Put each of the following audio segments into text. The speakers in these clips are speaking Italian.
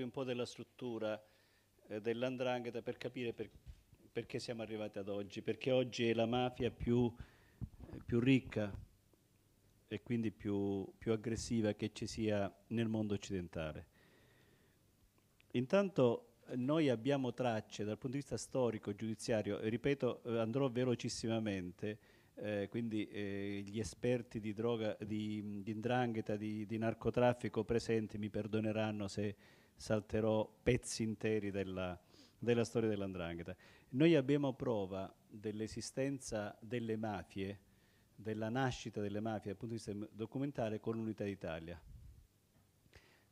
un po' della struttura eh, dell'andrangheta per capire per, perché siamo arrivati ad oggi, perché oggi è la mafia più, eh, più ricca e quindi più, più, aggressiva che ci sia nel mondo occidentale. Intanto eh, noi abbiamo tracce dal punto di vista storico, giudiziario, ripeto, eh, andrò velocissimamente, eh, quindi eh, gli esperti di droga, di, di indrangheta, di, di narcotraffico presenti mi perdoneranno se salterò pezzi interi della, della storia dell'andrangheta. Noi abbiamo prova dell'esistenza delle mafie, della nascita delle mafie dal punto di vista documentale con l'Unità d'Italia.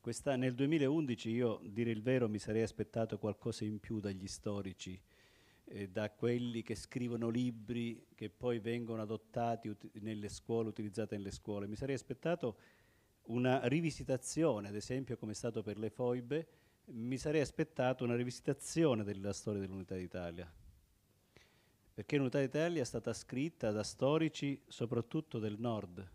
Questa, nel 2011 io, dire il vero, mi sarei aspettato qualcosa in più dagli storici, eh, da quelli che scrivono libri che poi vengono adottati nelle scuole, utilizzati nelle scuole. Mi sarei aspettato una rivisitazione, ad esempio come è stato per le foibe, mi sarei aspettato una rivisitazione della storia dell'Unità d'Italia, perché l'Unità d'Italia è stata scritta da storici soprattutto del nord.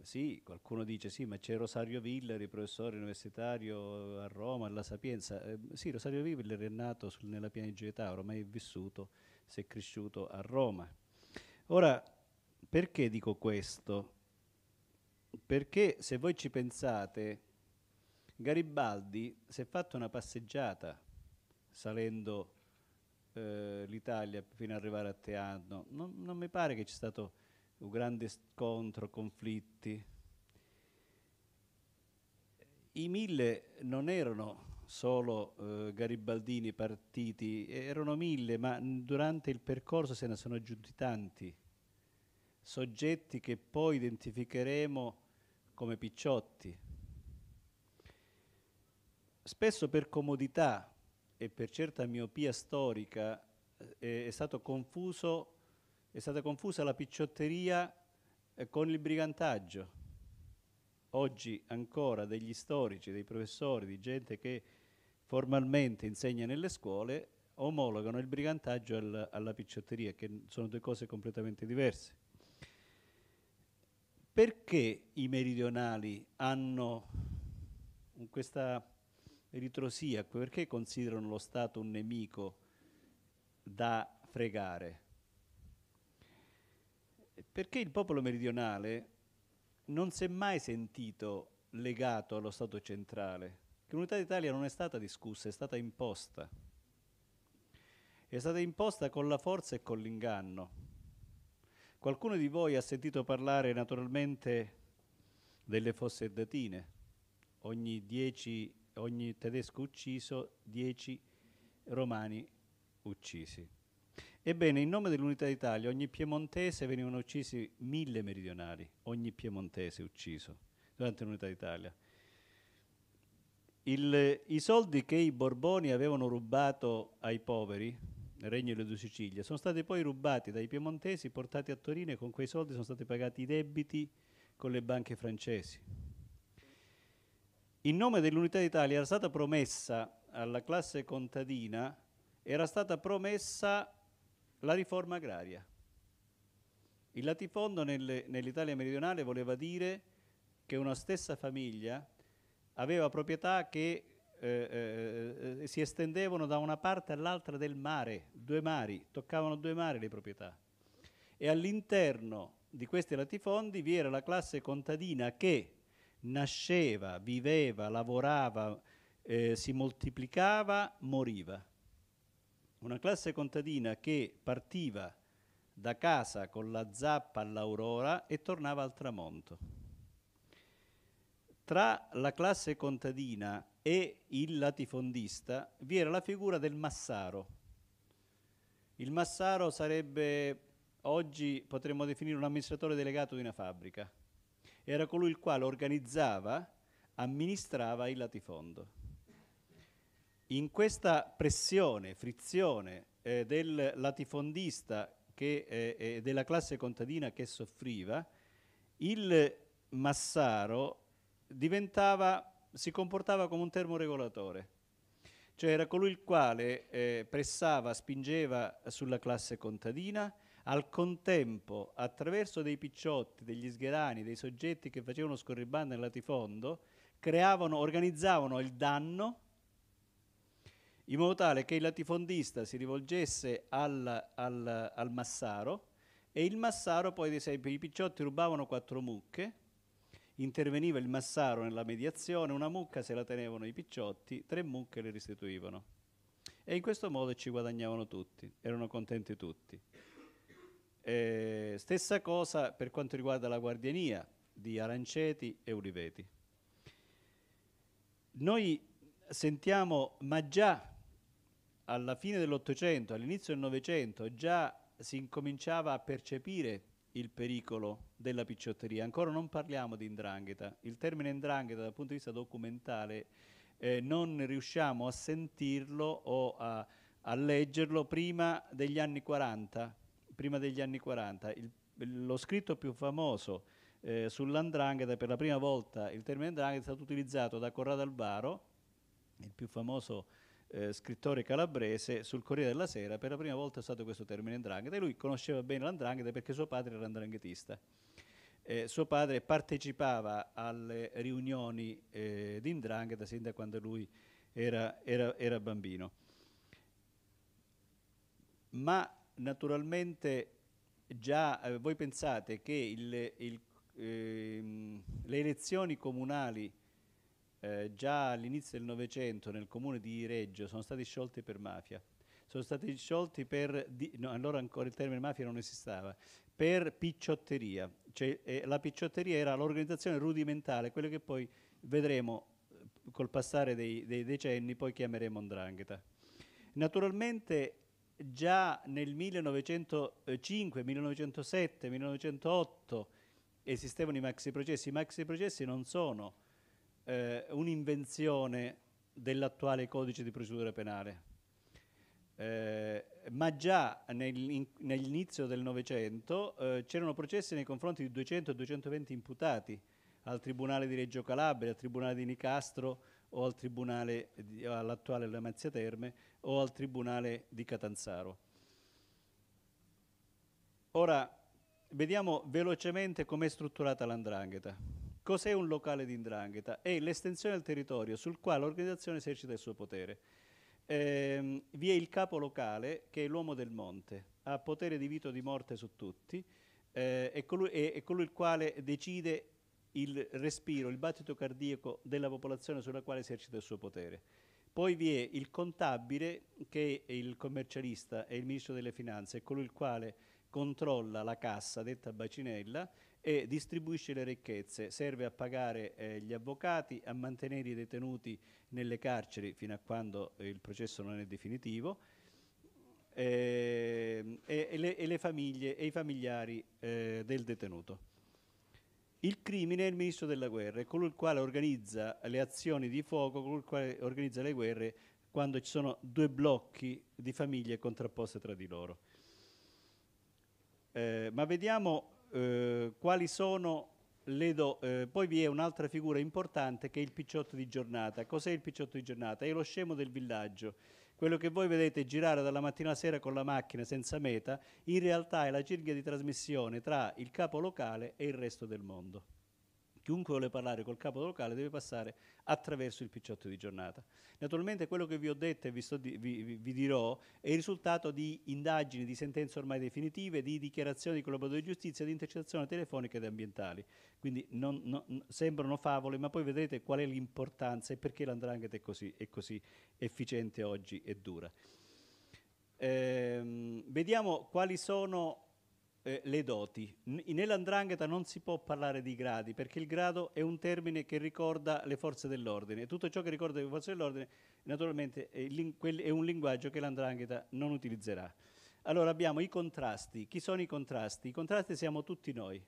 Sì, qualcuno dice sì, ma c'è Rosario Villari, professore universitario a Roma, alla Sapienza. Eh, sì, Rosario Villari è nato sul, nella pianeggietà, ormai è vissuto, si è cresciuto a Roma. Ora, perché dico questo? Perché se voi ci pensate, Garibaldi si è fatto una passeggiata salendo eh, l'Italia fino ad arrivare a Teano. Non, non mi pare che ci sia stato un grande scontro, conflitti. I mille non erano solo eh, garibaldini partiti, erano mille, ma durante il percorso se ne sono aggiunti tanti soggetti che poi identificheremo come picciotti. Spesso per comodità e per certa miopia storica eh, è, stato confuso, è stata confusa la picciotteria eh, con il brigantaggio. Oggi ancora degli storici, dei professori, di gente che formalmente insegna nelle scuole omologano il brigantaggio al, alla picciotteria, che sono due cose completamente diverse perché i meridionali hanno questa eritrosia? perché considerano lo Stato un nemico da fregare? Perché il popolo meridionale non si è mai sentito legato allo Stato centrale, che l'unità d'Italia non è stata discussa, è stata imposta. È stata imposta con la forza e con l'inganno. Qualcuno di voi ha sentito parlare naturalmente delle fossedatine. Ogni, dieci, ogni tedesco ucciso, dieci romani uccisi. Ebbene, in nome dell'unità d'Italia, ogni piemontese venivano uccisi mille meridionali, ogni piemontese ucciso durante l'unità d'Italia. I soldi che i Borboni avevano rubato ai poveri Regno delle Due Sicilie, sono stati poi rubati dai piemontesi, portati a Torino e con quei soldi sono stati pagati i debiti con le banche francesi. In nome dell'unità d'Italia era stata promessa alla classe contadina, era stata promessa la riforma agraria. Il latifondo nel, nell'Italia meridionale voleva dire che una stessa famiglia aveva proprietà che eh, eh, eh, si estendevano da una parte all'altra del mare, due mari, toccavano due mari le proprietà. E all'interno di questi latifondi vi era la classe contadina che nasceva, viveva, lavorava, eh, si moltiplicava, moriva. Una classe contadina che partiva da casa con la zappa all'aurora e tornava al tramonto. Tra la classe contadina e il latifondista, vi era la figura del massaro. Il massaro sarebbe, oggi potremmo definire un amministratore delegato di una fabbrica. Era colui il quale organizzava, amministrava il latifondo. In questa pressione, frizione eh, del latifondista che, eh, e della classe contadina che soffriva, il massaro diventava si comportava come un termoregolatore, cioè era colui il quale eh, pressava, spingeva sulla classe contadina, al contempo attraverso dei picciotti, degli sgherani, dei soggetti che facevano scorribande nel latifondo, creavano, organizzavano il danno in modo tale che il latifondista si rivolgesse al, al, al massaro e il massaro poi, ad esempio, i picciotti rubavano quattro mucche, interveniva il massaro nella mediazione, una mucca se la tenevano i picciotti, tre mucche le restituivano. E in questo modo ci guadagnavano tutti, erano contenti tutti. E stessa cosa per quanto riguarda la guardiania di aranceti e uliveti. Noi sentiamo, ma già alla fine dell'Ottocento, all'inizio del Novecento, già si incominciava a percepire il pericolo della picciotteria. Ancora non parliamo di indrangheta. Il termine indrangheta dal punto di vista documentale eh, non riusciamo a sentirlo o a, a, leggerlo prima degli anni 40. Prima degli anni 40. Il, lo scritto più famoso eh, sull'andrangheta, per la prima volta il termine andrangheta è stato utilizzato da Corrado Alvaro, il più famoso eh, scrittore calabrese, sul Corriere della Sera per la prima volta è usato questo termine andrangheta e lui conosceva bene l'andrangheta perché suo padre era andranghetista. Eh, suo padre partecipava alle riunioni eh, di indrangheta sin da quando lui era, era, era bambino. Ma naturalmente già eh, voi pensate che il, il, ehm, le elezioni comunali eh, già all'inizio del Novecento nel comune di Reggio sono stati sciolti per mafia. Sono stati sciolti per, di, no, allora ancora il termine mafia non esisteva, per picciotteria. Cioè, eh, la picciotteria era l'organizzazione rudimentale, quello che poi vedremo eh, col passare dei, dei decenni, poi chiameremo Ndrangheta. Naturalmente già nel 1905, 1907, 1908 esistevano i maxi processi. I maxi processi non sono eh, un'invenzione dell'attuale codice di procedura penale. Eh, ma già nell'inizio del Novecento eh, c'erano processi nei confronti di 200-220 imputati al Tribunale di Reggio Calabria, al Tribunale di Nicastro o al Tribunale all'attuale Lamazia Terme o al Tribunale di Catanzaro. Ora vediamo velocemente com'è strutturata l'andrangheta. Cos'è un locale di indrangheta? È l'estensione del territorio sul quale l'organizzazione esercita il suo potere. Eh, vi è il capo locale che è l'uomo del monte, ha potere di vita o di morte su tutti, eh, è, colui, è, è colui il quale decide il respiro, il battito cardiaco della popolazione sulla quale esercita il suo potere. Poi vi è il contabile che è il commercialista e il ministro delle finanze, è colui il quale controlla la cassa detta bacinella e distribuisce le ricchezze, serve a pagare eh, gli avvocati, a mantenere i detenuti nelle carceri fino a quando eh, il processo non è definitivo eh, e, e, le, e, le, famiglie e i familiari eh, del detenuto. Il crimine è il ministro della guerra, è colui il quale organizza le azioni di fuoco, colui il quale organizza le guerre quando ci sono due blocchi di famiglie contrapposte tra di loro. Eh, ma vediamo eh, quali sono le do, eh, poi vi è un'altra figura importante che è il picciotto di giornata. Cos'è il picciotto di giornata? È lo scemo del villaggio. Quello che voi vedete girare dalla mattina alla sera con la macchina senza meta, in realtà è la circhia di trasmissione tra il capo locale e il resto del mondo. Chiunque vuole parlare col capo locale deve passare attraverso il picciotto di giornata. Naturalmente quello che vi ho detto e vi, di, vi, vi dirò è il risultato di indagini, di sentenze ormai definitive, di dichiarazioni di collaboratori di giustizia, di intercettazioni telefoniche ed ambientali. Quindi non, non, sembrano favole, ma poi vedrete qual è l'importanza e perché l'andrangheta è così, è così efficiente oggi e dura. Ehm, vediamo quali sono eh, le doti. N- nell'andrangheta non si può parlare di gradi perché il grado è un termine che ricorda le forze dell'ordine e tutto ciò che ricorda le forze dell'ordine naturalmente è, ling- è un linguaggio che l'andrangheta non utilizzerà. Allora abbiamo i contrasti. Chi sono i contrasti? I contrasti siamo tutti noi,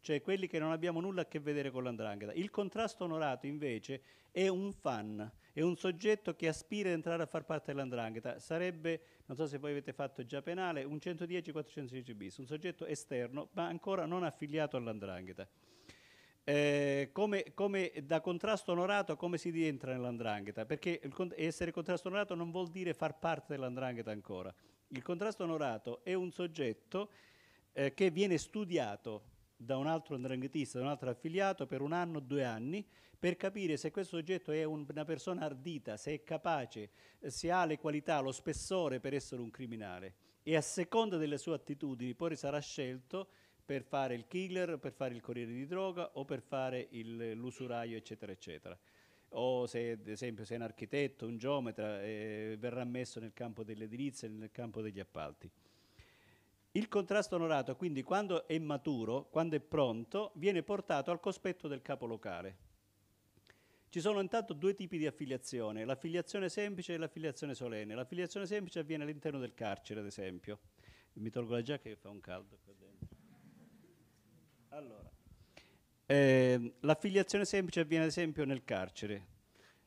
cioè quelli che non abbiamo nulla a che vedere con l'andrangheta. Il contrasto onorato invece è un fan, è un soggetto che aspira ad entrare a far parte dell'andrangheta. Sarebbe non so se voi avete fatto già penale, un 110-416 bis, un soggetto esterno ma ancora non affiliato all'andrangheta. Eh, come, come, da contrasto onorato come si rientra nell'andrangheta? Perché il, essere contrasto onorato non vuol dire far parte dell'andrangheta ancora. Il contrasto onorato è un soggetto eh, che viene studiato da un altro andranghetista, da un altro affiliato per un anno, o due anni, per capire se questo soggetto è un, una persona ardita, se è capace, eh, se ha le qualità, lo spessore per essere un criminale. E a seconda delle sue attitudini poi sarà scelto per fare il killer, per fare il corriere di droga o per fare il, l'usuraio, eccetera, eccetera. O se ad esempio se è un architetto, un geometra, eh, verrà messo nel campo dell'edilizia, nel campo degli appalti. Il contrasto onorato, quindi, quando è maturo, quando è pronto, viene portato al cospetto del capo locale. Ci sono intanto due tipi di affiliazione, l'affiliazione semplice e l'affiliazione solenne. L'affiliazione semplice avviene all'interno del carcere, ad esempio. Mi tolgo la giacca che fa un caldo qua dentro. Allora, eh, l'affiliazione semplice avviene ad esempio nel carcere.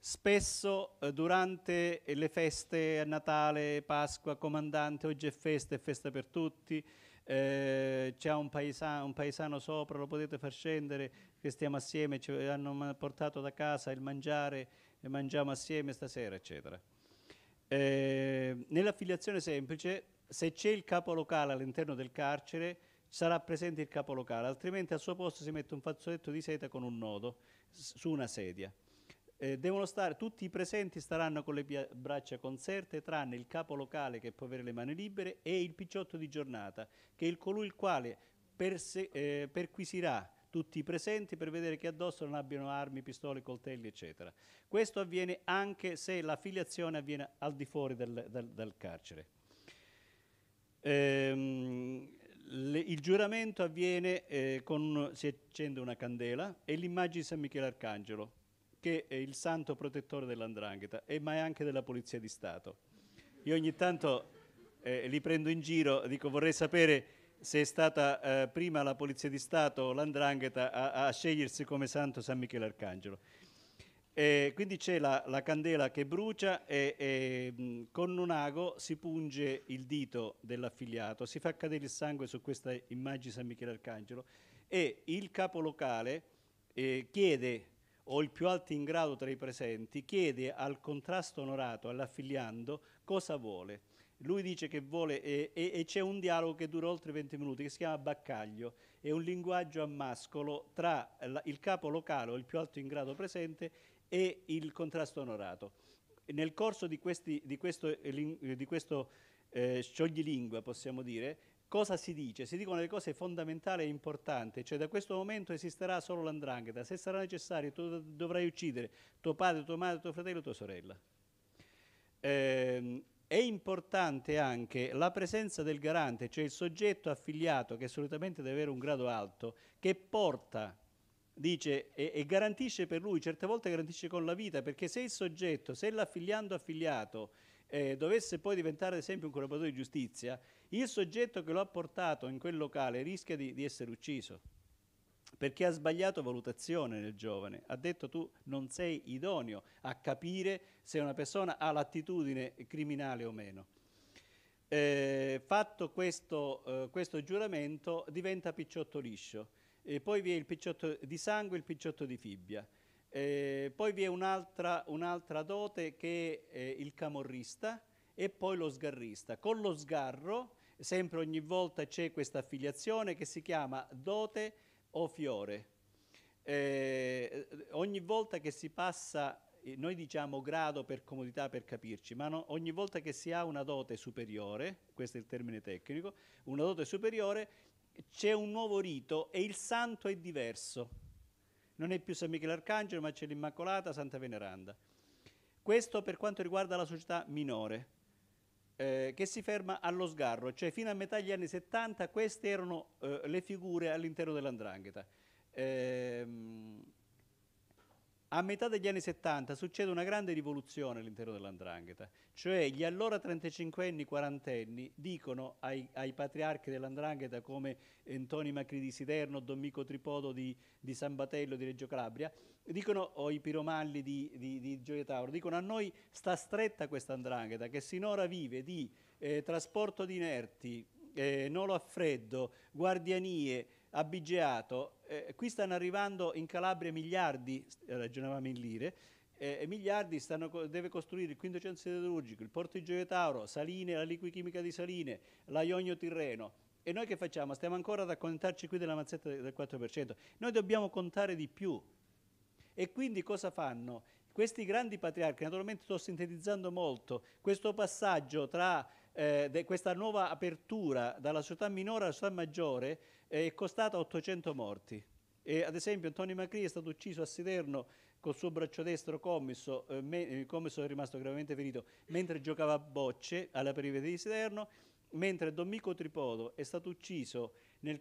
Spesso eh, durante le feste a Natale, Pasqua, Comandante, oggi è festa, è festa per tutti, eh, c'è un, paesano, un paesano sopra, lo potete far scendere, che stiamo assieme, ci hanno portato da casa il mangiare, e mangiamo assieme stasera, eccetera. Eh, nell'affiliazione semplice, se c'è il capo locale all'interno del carcere, sarà presente il capo locale, altrimenti al suo posto si mette un fazzoletto di seta con un nodo su una sedia. Eh, devono stare, tutti i presenti staranno con le braccia conserte, tranne il capo locale che può avere le mani libere e il picciotto di giornata, che è il colui il quale perse, eh, perquisirà tutti i presenti per vedere che addosso non abbiano armi, pistole, coltelli, eccetera. Questo avviene anche se la filiazione avviene al di fuori del, del, del carcere. Ehm, le, il giuramento avviene eh, con, si accende una candela e l'immagine di San Michele Arcangelo che è il santo protettore dell'andrangheta, e mai anche della Polizia di Stato. Io ogni tanto eh, li prendo in giro, dico vorrei sapere se è stata eh, prima la Polizia di Stato o l'andrangheta a, a, scegliersi come santo San Michele Arcangelo. E quindi c'è la, la, candela che brucia e, e con un ago si punge il dito dell'affiliato, si fa cadere il sangue su questa immagine di San Michele Arcangelo e il capo locale eh, chiede o il più alto in grado tra i presenti, chiede al contrasto onorato, all'affiliando, cosa vuole. Lui dice che vuole, e, e, e c'è un dialogo che dura oltre 20 minuti, che si chiama Baccaglio, è un linguaggio a mascolo tra il capo locale o il più alto in grado presente e il contrasto onorato. Nel corso di, questi, di questo, eh, di questo eh, scioglilingua, possiamo dire, cosa si dice? Si dicono le cose fondamentali e importanti, cioè da questo momento esisterà solo l'andrangheta, se sarà necessario tu dovrai uccidere tuo padre, tua madre, tuo fratello, tua sorella. Eh, è importante anche la presenza del garante, cioè il soggetto affiliato che solitamente deve avere un grado alto, che porta, dice, e, e, garantisce per lui, certe volte garantisce con la vita, perché se il soggetto, se l'affiliando affiliato eh, dovesse poi diventare ad esempio un collaboratore di giustizia, il soggetto che lo ha portato in quel locale rischia di, di essere ucciso perché ha sbagliato valutazione nel giovane, ha detto tu non sei idoneo a capire se una persona ha l'attitudine criminale o meno. Eh, fatto questo, eh, questo, giuramento diventa picciotto liscio, eh, poi vi è il picciotto di sangue e il picciotto di fibbia, eh, poi vi è un'altra, un'altra dote che è il camorrista e poi lo sgarrista. Con lo sgarro sempre ogni volta c'è questa affiliazione che si chiama dote o fiore. Eh, ogni volta che si passa, eh, noi diciamo grado per comodità per capirci, ma no, ogni volta che si ha una dote superiore, questo è il termine tecnico, una dote superiore, c'è un nuovo rito e il santo è diverso. Non è più San Michele Arcangelo, ma c'è l'Immacolata, Santa Veneranda. Questo per quanto riguarda la società minore. Eh, che si ferma allo sgarro, cioè fino a metà degli anni 70 queste erano eh, le figure all'interno dell'andrangheta. Ehm, a metà degli anni 70 succede una grande rivoluzione all'interno dell'andrangheta, cioè gli allora 35enni, 40enni dicono ai, ai patriarchi dell'andrangheta come Antoni Macri di Siderno, Dommico Tripodo di, di, San Batello di Reggio Calabria, dicono, o i piromalli di, di, di Gioia Tauro, dicono a noi sta stretta questa andrangheta che sinora vive di eh, trasporto di inerti, eh, nolo a freddo, guardianie, abigeato. Eh, qui stanno arrivando in Calabria miliardi, eh, ragionavamo in lire, eh, miliardi stanno, deve costruire il quinto centro siderurgico, il porto di Gioia Tauro, Saline, la liquichimica di Saline, la Ionio Tirreno. E noi che facciamo? Stiamo ancora ad accontentarci qui della mazzetta del 4%. Noi dobbiamo contare di più. E quindi cosa fanno? Questi grandi patriarchi, naturalmente sto sintetizzando molto, questo passaggio tra eh, questa nuova apertura dalla società minore alla società maggiore è costata 800 morti. E ad esempio Antonio Macri è stato ucciso a Siderno col suo braccio destro commisso, eh, me, il eh, commisso è rimasto gravemente ferito mentre giocava a bocce alla periferia di Siderno, mentre Dommico Tripodo è stato ucciso nel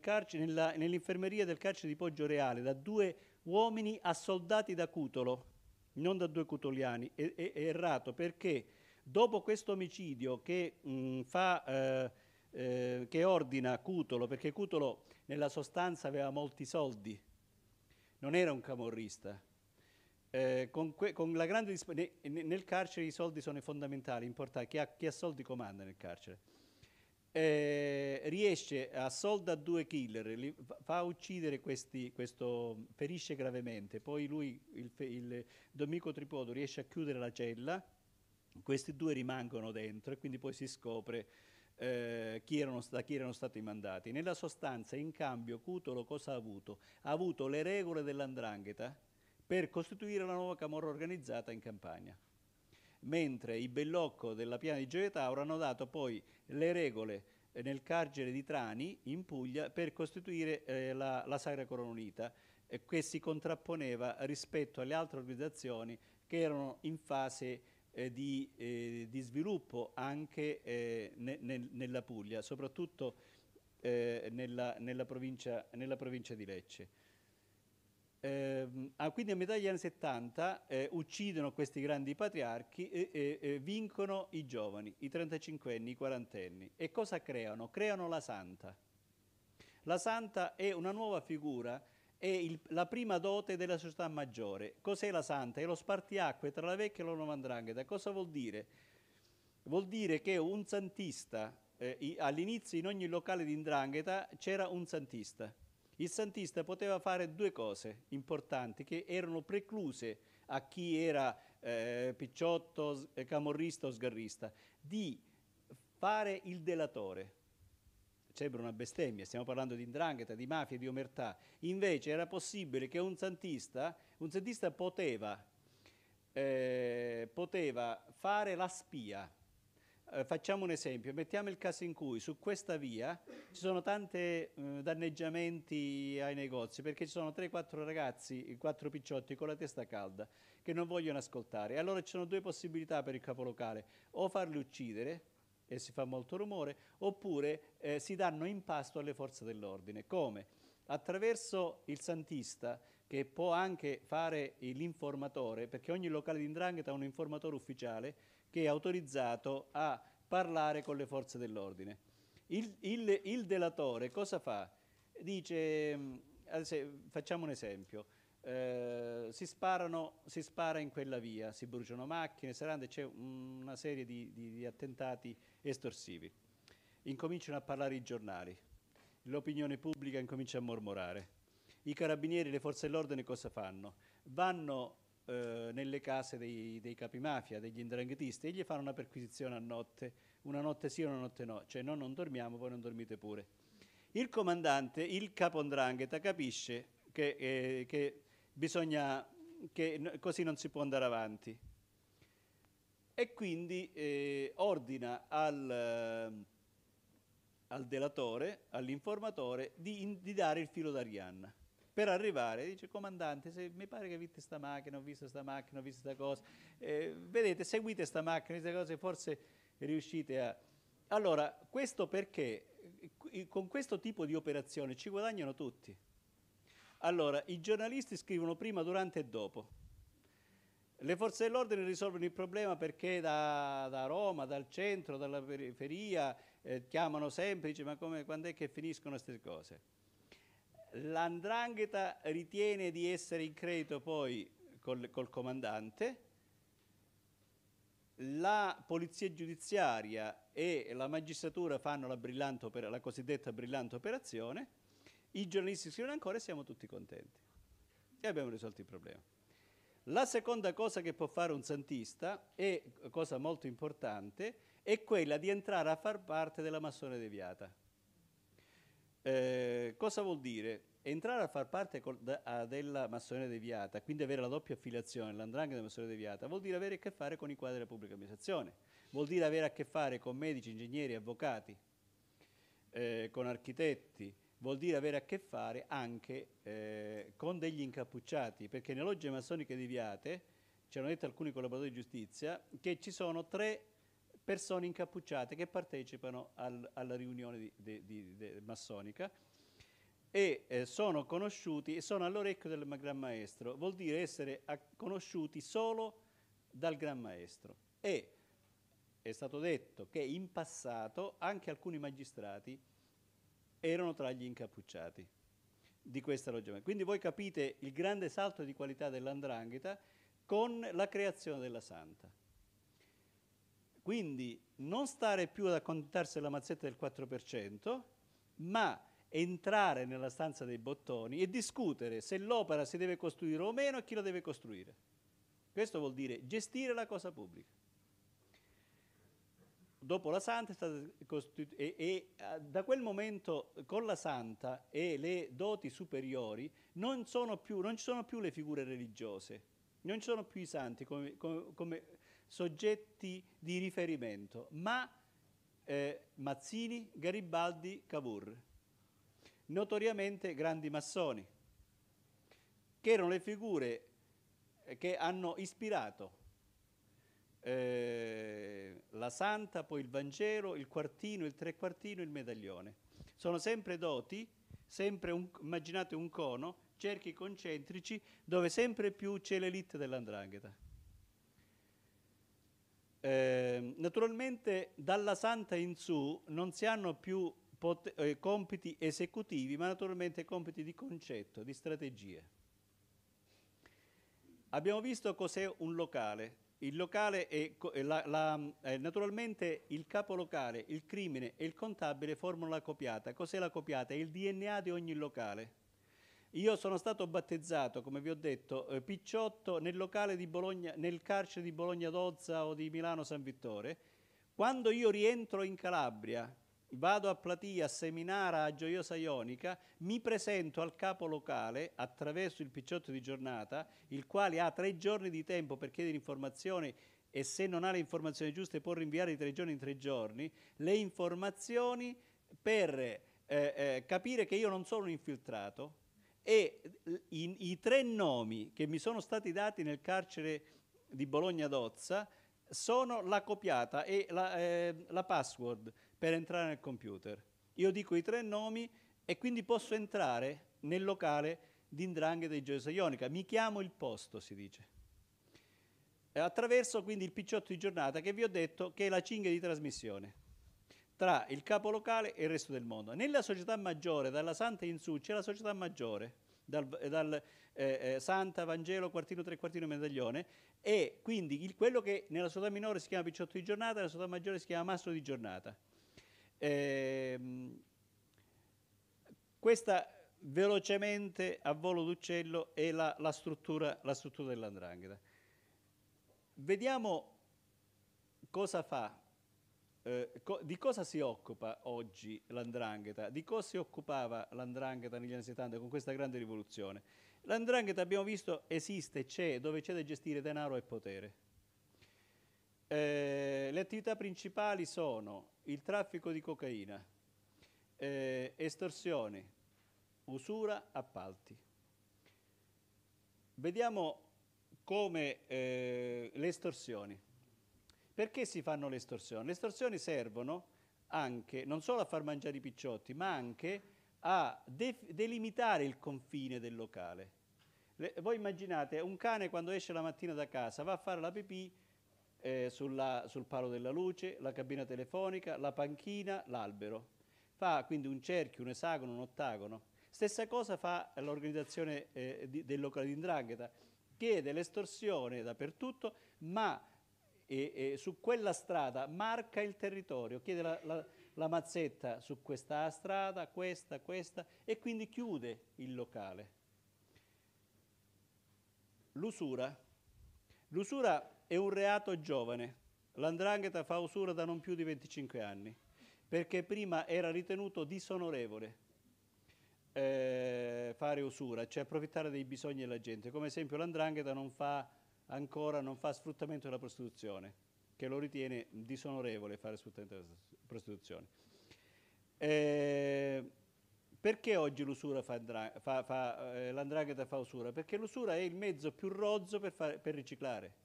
nell'infermeria del carcere di Poggio Reale da due uomini assoldati da cutolo, non da due cutoliani, è, è, è errato perché dopo questo omicidio che, eh, eh, che ordina Cutolo, perché Cutolo nella sostanza aveva molti soldi, non era un camorrista. Eh, con que, con disp- ne, nel carcere i soldi sono fondamentali, importanti, chi ha, chi ha soldi comanda nel carcere. Eh, riesce, assolda due killer, li, fa uccidere questi, questo, ferisce gravemente, poi lui, il, il Domico Tripodo, riesce a chiudere la cella, questi due rimangono dentro e quindi poi si scopre eh, chi erano, da chi erano stati mandati. Nella sostanza, in cambio, Cutolo cosa ha avuto? Ha avuto le regole dell'andrangheta per costituire la nuova camorra organizzata in campagna. mentre i Bellocco della Piana di Gioia Tauro hanno dato poi le regole eh, nel carcere di Trani in Puglia per costituire eh, la, la, Sagra Corona Unita eh, che si contrapponeva rispetto alle altre organizzazioni che erano in fase eh, di, eh, di, sviluppo anche eh, ne, nel, nella Puglia, soprattutto eh, nella, nella, provincia, nella, provincia, di Lecce. Ehm, ah, quindi a metà degli anni 70 eh, uccidono questi grandi patriarchi e vincono i giovani, i 35 anni, i 40 anni. E cosa creano? Creano la santa. La santa è una nuova figura è il, la prima dote della società maggiore. Cos'è la santa? È lo spartiacque tra la vecchia e la nuova andrangheta. Cosa vuol dire? Vuol dire che un santista, eh, all'inizio in ogni locale di indrangheta c'era un santista. Il santista poteva fare due cose importanti che erano precluse a chi era eh, picciotto, eh, camorrista o sgarrista, di fare il delatore sembra una bestemmia, stiamo parlando di indrangheta, di mafia, di omertà. Invece era possibile che un santista, un santista poteva, eh, poteva fare la spia. Eh, facciamo un esempio, mettiamo il caso in cui su questa via ci sono tanti eh, danneggiamenti ai negozi perché ci sono 3-4 ragazzi, 4 picciotti con la testa calda che non vogliono ascoltare. Allora ci sono due possibilità per il capolocale, o farli uccidere e si fa molto rumore, oppure eh, si danno impasto alle forze dell'ordine. Come? Attraverso il santista, che può anche fare l'informatore, perché ogni locale di indrangheta ha un informatore ufficiale che è autorizzato a parlare con le forze dell'ordine. Il, il, il delatore cosa fa? Dice, mm, facciamo un esempio, eh, si, sparano, si, spara in quella via, si bruciano macchine, serande, c'è una serie di, di, di attentati estorsivi. Incominciano a parlare i giornali, l'opinione pubblica incomincia a mormorare. I carabinieri, le forze dell'ordine cosa fanno? Vanno eh, nelle case dei, dei mafia, degli indranghetisti e gli fanno una perquisizione a notte, una notte sì e una notte no, cioè noi non dormiamo, voi non dormite pure. Il comandante, il capo 'ndrangheta, capisce che, eh, che bisogna, che così non si può andare avanti. E quindi eh, ordina al, eh, al delatore, all'informatore, di, di, dare il filo d'Arianna. Per arrivare, dice, comandante, se mi pare che avete questa macchina, ho visto questa macchina, ho visto questa cosa, eh, vedete, seguite questa macchina, queste cose, forse riuscite a... Allora, questo perché eh, con questo tipo di operazione ci guadagnano tutti. Allora, i giornalisti scrivono prima, durante e dopo. Le forze dell'ordine risolvono il problema perché da, da Roma, dal centro, dalla periferia, eh, chiamano sempre, dice ma come, quando è che finiscono queste cose? L'andrangheta ritiene di essere in credito poi col, col comandante, la polizia giudiziaria e la magistratura fanno la, brillante, la cosiddetta brillante operazione, i giornalisti scrivono ancora e siamo tutti contenti. E abbiamo risolto il problema. La seconda cosa che può fare un santista, e cosa molto importante, è quella di entrare a far parte della massone deviata. Eh, cosa vuol dire? Entrare a far parte col, da, della massoneria deviata, quindi avere la doppia affiliazione, l'andrangheta della massoneria deviata, vuol dire avere a che fare con i quadri della pubblica amministrazione, vuol dire avere a che fare con medici, ingegneri, avvocati, eh, con architetti, vuol dire avere a che fare anche eh, con degli incappucciati, perché nelle logge massoniche di Viate, ci hanno detto alcuni collaboratori di giustizia, che ci sono tre persone incappucciate che partecipano al, alla riunione di, di, di, di massonica e eh, sono conosciuti e sono all'orecchio del Gran Maestro, vuol dire essere conosciuti solo dal Gran Maestro. E è stato detto che in passato anche alcuni magistrati erano tra gli incappucciati di questa alloggiamento. Quindi voi capite il grande salto di qualità dell'andrangheta con la creazione della santa. Quindi non stare più ad accontentarsi della mazzetta del 4%, ma entrare nella stanza dei bottoni e discutere se l'opera si deve costruire o meno e chi la deve costruire. Questo vuol dire gestire la cosa pubblica dopo la Santa è stata costituita e, e eh, da quel momento con la Santa e le doti superiori non, più, non, ci sono più le figure religiose, non ci sono più i santi come, come, come soggetti di riferimento, ma eh, Mazzini, Garibaldi, Cavour, notoriamente grandi massoni, che erano le figure che hanno ispirato eh, la santa, poi il Vangelo, il quartino, il trequartino, il medaglione. Sono sempre doti, sempre un, immaginate un cono, cerchi concentrici dove sempre più c'è l'elite dell'andrangheta. Ehm, naturalmente dalla santa in su non si hanno più eh, compiti esecutivi, ma naturalmente compiti di concetto, di strategie. Abbiamo visto cos'è un locale, il locale e la, la, eh, naturalmente il capo locale, il crimine e il contabile formano la copiata. Cos'è la copiata? È il DNA di ogni locale. Io sono stato battezzato, come vi ho detto, eh, Picciotto nel, Bologna, nel carcere di Bologna Dozza o di Milano San Vittore. Quando io rientro in Calabria, vado a Platia, a Seminara, a Gioiosa Ionica, mi presento al capo locale attraverso il picciotto di giornata, il quale ha tre giorni di tempo per chiedere informazioni e se non ha le informazioni giuste può rinviare di tre giorni in tre giorni, le informazioni per eh, eh, capire che io non sono un infiltrato e i, i tre nomi che mi sono stati dati nel carcere di Bologna d'Ozza sono la copiata e la, eh, la password per entrare nel computer. Io dico i tre nomi e quindi posso entrare nel locale di Indrangheta di Gioia Ionica. Mi chiamo il posto, si dice. Attraverso quindi il picciotto di giornata che vi ho detto che è la cinghia di trasmissione tra il capo locale e il resto del mondo. Nella società maggiore, dalla Santa in su, c'è la società maggiore, dal, dal eh, eh Santa, Vangelo, Quartino, Tre Quartino, Medaglione, e quindi il, quello che nella società minore si chiama picciotto di giornata, nella società maggiore si chiama mastro di giornata. Eh, questa velocemente a volo d'uccello è la, la, struttura, la struttura dell'andrangheta. Vediamo cosa fa, eh, co di cosa si occupa oggi l'andrangheta, di cosa si occupava l'andrangheta negli anni 70 con questa grande rivoluzione. L'andrangheta abbiamo visto esiste, c'è, dove c'è da gestire denaro e potere. Eh, le attività principali sono il traffico di cocaina, eh, estorsioni, usura, appalti. Vediamo come eh, le estorsioni. Perché si fanno le estorsioni? Le estorsioni servono anche, non solo a far mangiare i picciotti, ma anche a de delimitare il confine del locale. Le, voi immaginate un cane quando esce la mattina da casa va a fare la pipì eh, sulla, sul palo della luce, la cabina telefonica, la panchina, l'albero. Fa quindi un cerchio, un esagono, un ottagono. Stessa cosa fa l'organizzazione eh, del locale di Indrangheta, chiede l'estorsione dappertutto, ma e, e su quella strada marca il territorio, chiede la, la, la, mazzetta su questa strada, questa, questa e quindi chiude il locale. L'usura. L'usura è un reato giovane. L'andrangheta fa usura da non più di 25 anni, perché prima era ritenuto disonorevole eh, fare usura, cioè approfittare dei bisogni della gente. Come esempio l'andrangheta non fa ancora non fa sfruttamento della prostituzione, che lo ritiene disonorevole fare sfruttamento della prostituzione. Eh, perché oggi l'usura fa, fa, fa eh, l'andrangheta fa usura? Perché l'usura è il mezzo più rozzo per, fare, per riciclare.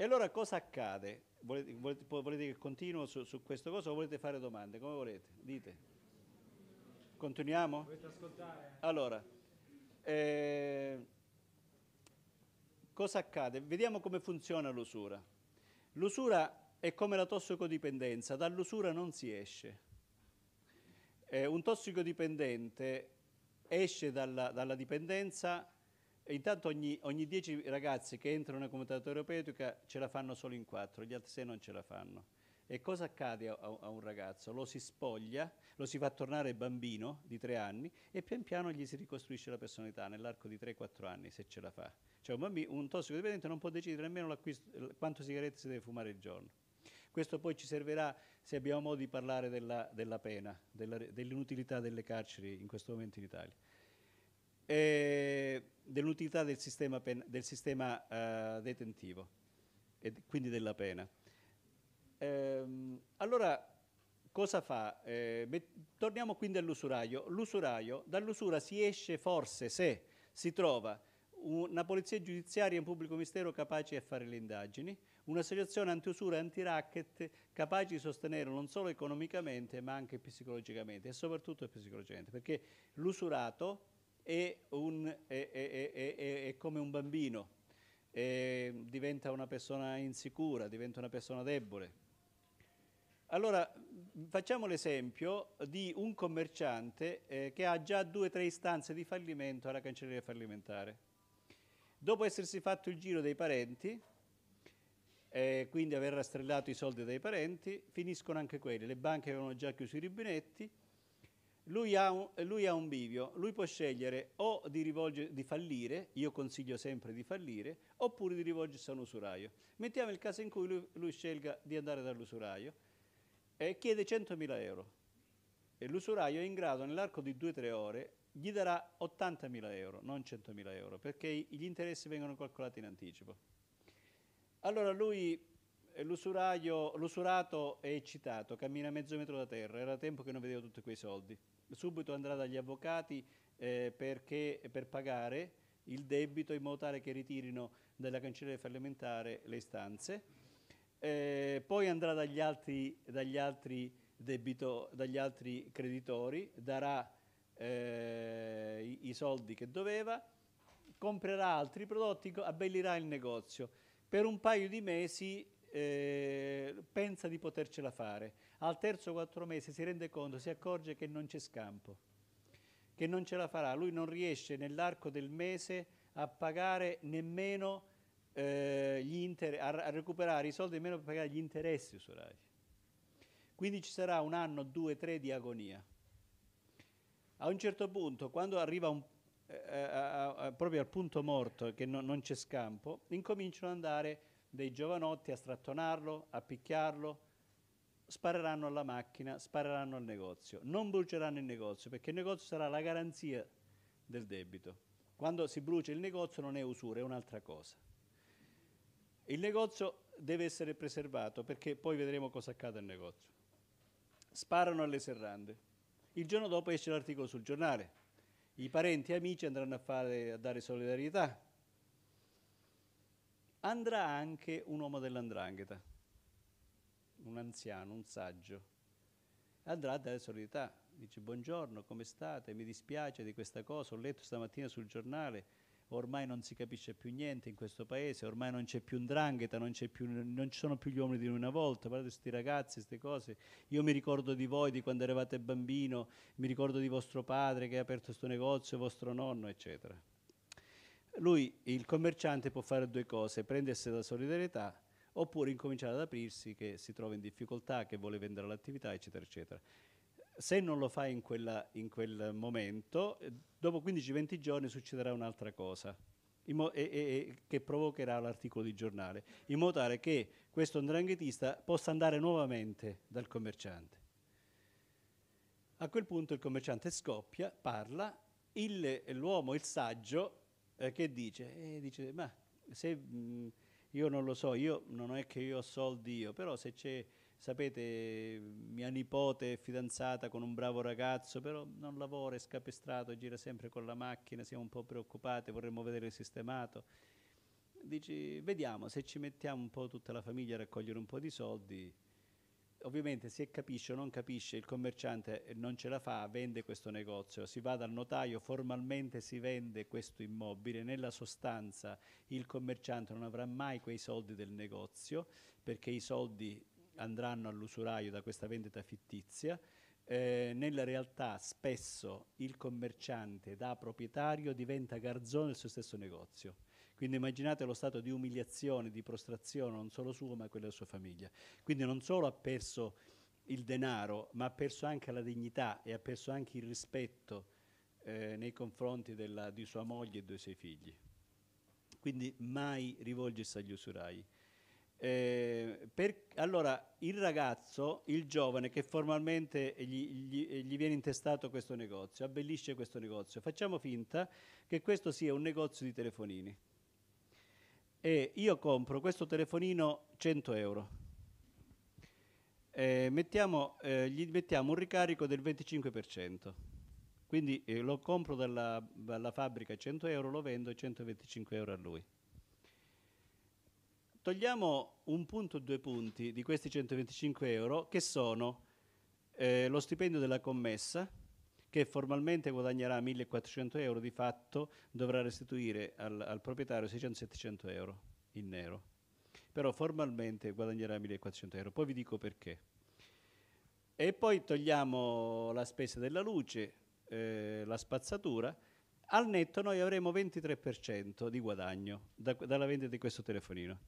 E allora cosa accade? Volete, volete, volete che continuo su, su questo cosa o volete fare domande? Come volete? Dite. Continuiamo? Volete ascoltare? Allora, eh, cosa accade? Vediamo come funziona l'usura. L'usura è come la tossicodipendenza, dall'usura non si esce. Eh, un tossicodipendente esce dalla, dalla dipendenza intanto ogni, ogni 10 ragazzi che entrano in una comunità terapeutica ce la fanno solo in 4, gli altri 6 non ce la fanno. E cosa accade a, a, un ragazzo? Lo si spoglia, lo si fa tornare bambino di 3 anni e pian piano gli si ricostruisce la personalità nell'arco di 3-4 anni se ce la fa. Cioè un, bambino, un tossicodipendente non può decidere nemmeno quanto sigarette si deve fumare al giorno. Questo poi ci servirà se abbiamo modo di parlare della, della pena, dell'inutilità delle carceri in questo momento in Italia eh, dell'utilità del sistema, del sistema eh, detentivo e quindi della pena. Ehm, allora, cosa fa? Eh, torniamo quindi all'usuraio. L'usuraio, dall'usura si esce forse se si trova una polizia giudiziaria e un pubblico ministero capaci a fare le indagini, un'associazione anti-usura e anti-racket capaci di sostenere non solo economicamente ma anche psicologicamente e soprattutto psicologicamente, perché l'usurato è, un, è, è, è come un bambino, diventa una persona insicura, diventa una persona debole. Allora, facciamo l'esempio di un commerciante eh, che ha già due o tre istanze di fallimento alla cancelleria fallimentare. Dopo essersi fatto il giro dei parenti, eh, quindi aver rastrellato i soldi dai parenti, finiscono anche quelli. Le banche avevano già chiuso i rubinetti, lui ha, un, lui ha un bivio, lui può scegliere o di, di fallire, io consiglio sempre di fallire, oppure di rivolgersi a un usuraio. Mettiamo il caso in cui lui, lui scelga di andare dall'usuraio e chiede 100.000 euro e l'usuraio è in grado nell'arco di 2-3 ore gli darà 80.000 euro, non 100.000 euro, perché gli interessi vengono calcolati in anticipo. Allora lui, l'usurato è eccitato, cammina mezzo metro da terra, era tempo che non vedeva tutti quei soldi subito andrà dagli avvocati eh, perché, per pagare il debito in modo tale che ritirino dalla cancelleria fallimentare le istanze. Eh, poi andrà dagli altri, dagli altri, debito, dagli altri creditori, darà eh, i, i soldi che doveva, comprerà altri prodotti, abbellirà il negozio. Per un paio di mesi eh, pensa di potercela fare. Al terzo quattro mesi si rende conto, si accorge che non c'è scampo, che non ce la farà. Lui non riesce nell'arco del mese a pagare nemmeno eh, gli inter- a, a, recuperare i soldi nemmeno per pagare gli interessi usurari. Quindi ci sarà un anno, due, tre di agonia. A un certo punto, quando arriva un, eh, eh a, a, proprio al punto morto, che no, non c'è scampo, incominciano ad andare dei giovanotti a strattonarlo, a picchiarlo, spareranno alla macchina, spareranno al negozio, non bruceranno il negozio perché il negozio sarà la garanzia del debito. Quando si brucia il negozio non è usura, è un'altra cosa. Il negozio deve essere preservato perché poi vedremo cosa accade al negozio. Sparano alle serrande. Il giorno dopo esce l'articolo sul giornale. I parenti e amici andranno a, fare, a dare solidarietà. Andrà anche un uomo dell'andrangheta un anziano, un saggio. Andrà dalla solidità, dice buongiorno, come state? Mi dispiace di questa cosa, ho letto stamattina sul giornale, ormai non si capisce più niente in questo paese, ormai non c'è più un drangheta, non, più, non ci sono più gli uomini di una volta, guardate questi ragazzi, queste cose. Io mi ricordo di voi, di quando eravate bambino, mi ricordo di vostro padre che ha aperto questo negozio, vostro nonno, eccetera. Lui, il commerciante, può fare due cose, prendersi la solidarietà oppure incominciare ad aprirsi che si trova in difficoltà, che vuole vendere l'attività, eccetera, eccetera. Se non lo fai in, quella, in quel momento, eh, dopo 15-20 giorni succederà un'altra cosa e, e, che provocherà l'articolo di giornale, in modo tale che questo andranghetista possa andare nuovamente dal commerciante. A quel punto il commerciante scoppia, parla, l'uomo, il, il saggio, eh, che dice, eh, dice, ma se... Mh, io non lo so, io non è che io ho soldi io, però se c'è, sapete, mia nipote è fidanzata con un bravo ragazzo, però non lavora, è scapestrato, gira sempre con la macchina, siamo un po' preoccupati, vorremmo vedere sistemato. Dici, vediamo, se ci mettiamo un po' tutta la famiglia a raccogliere un po' di soldi, ovviamente se capisce o non capisce il commerciante non ce la fa, vende questo negozio, si va dal notaio, formalmente si vende questo immobile, nella sostanza il commerciante non avrà mai quei soldi del negozio perché i soldi andranno all'usuraio da questa vendita fittizia. Eh, nella realtà spesso il commerciante da proprietario diventa garzone del suo stesso negozio quindi immaginate lo stato di umiliazione, di prostrazione, non solo suo ma quello della sua famiglia. Quindi non solo ha perso il denaro, ma ha perso anche la dignità e ha perso anche il rispetto eh, nei confronti della, di sua moglie e dei suoi figli. Quindi mai rivolgersi agli usurai. Eh, per, allora, il ragazzo, il giovane che formalmente gli, gli, gli, viene intestato questo negozio, abbellisce questo negozio. Facciamo finta che questo sia un negozio di telefonini e io compro questo telefonino 100 euro. Eh, mettiamo, eh, gli mettiamo un ricarico del 25%. Quindi eh, lo compro dalla, dalla fabbrica a 100 euro, lo vendo a 125 euro a lui. Togliamo un punto o due punti di questi 125 euro che sono eh, lo stipendio della commessa, che formalmente guadagnerà 1.400 euro, di fatto dovrà restituire al, al proprietario 600-700 euro in nero. Però formalmente guadagnerà 1.400 euro, poi vi dico perché. E poi togliamo la spesa della luce, eh, la spazzatura, al netto noi avremo 23% di guadagno da, dalla vendita di questo telefonino.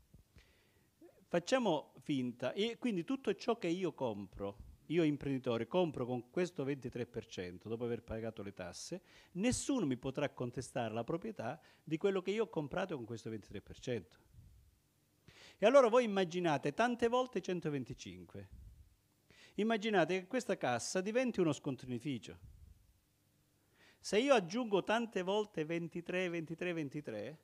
Facciamo finta, e quindi tutto ciò che io compro io imprenditore compro con questo 23% dopo aver pagato le tasse, nessuno mi potrà contestare la proprietà di quello che io ho comprato con questo 23%. E allora voi immaginate tante volte 125. Immaginate che questa cassa diventi uno scontrinificio. Se io aggiungo tante volte 23, 23, 23,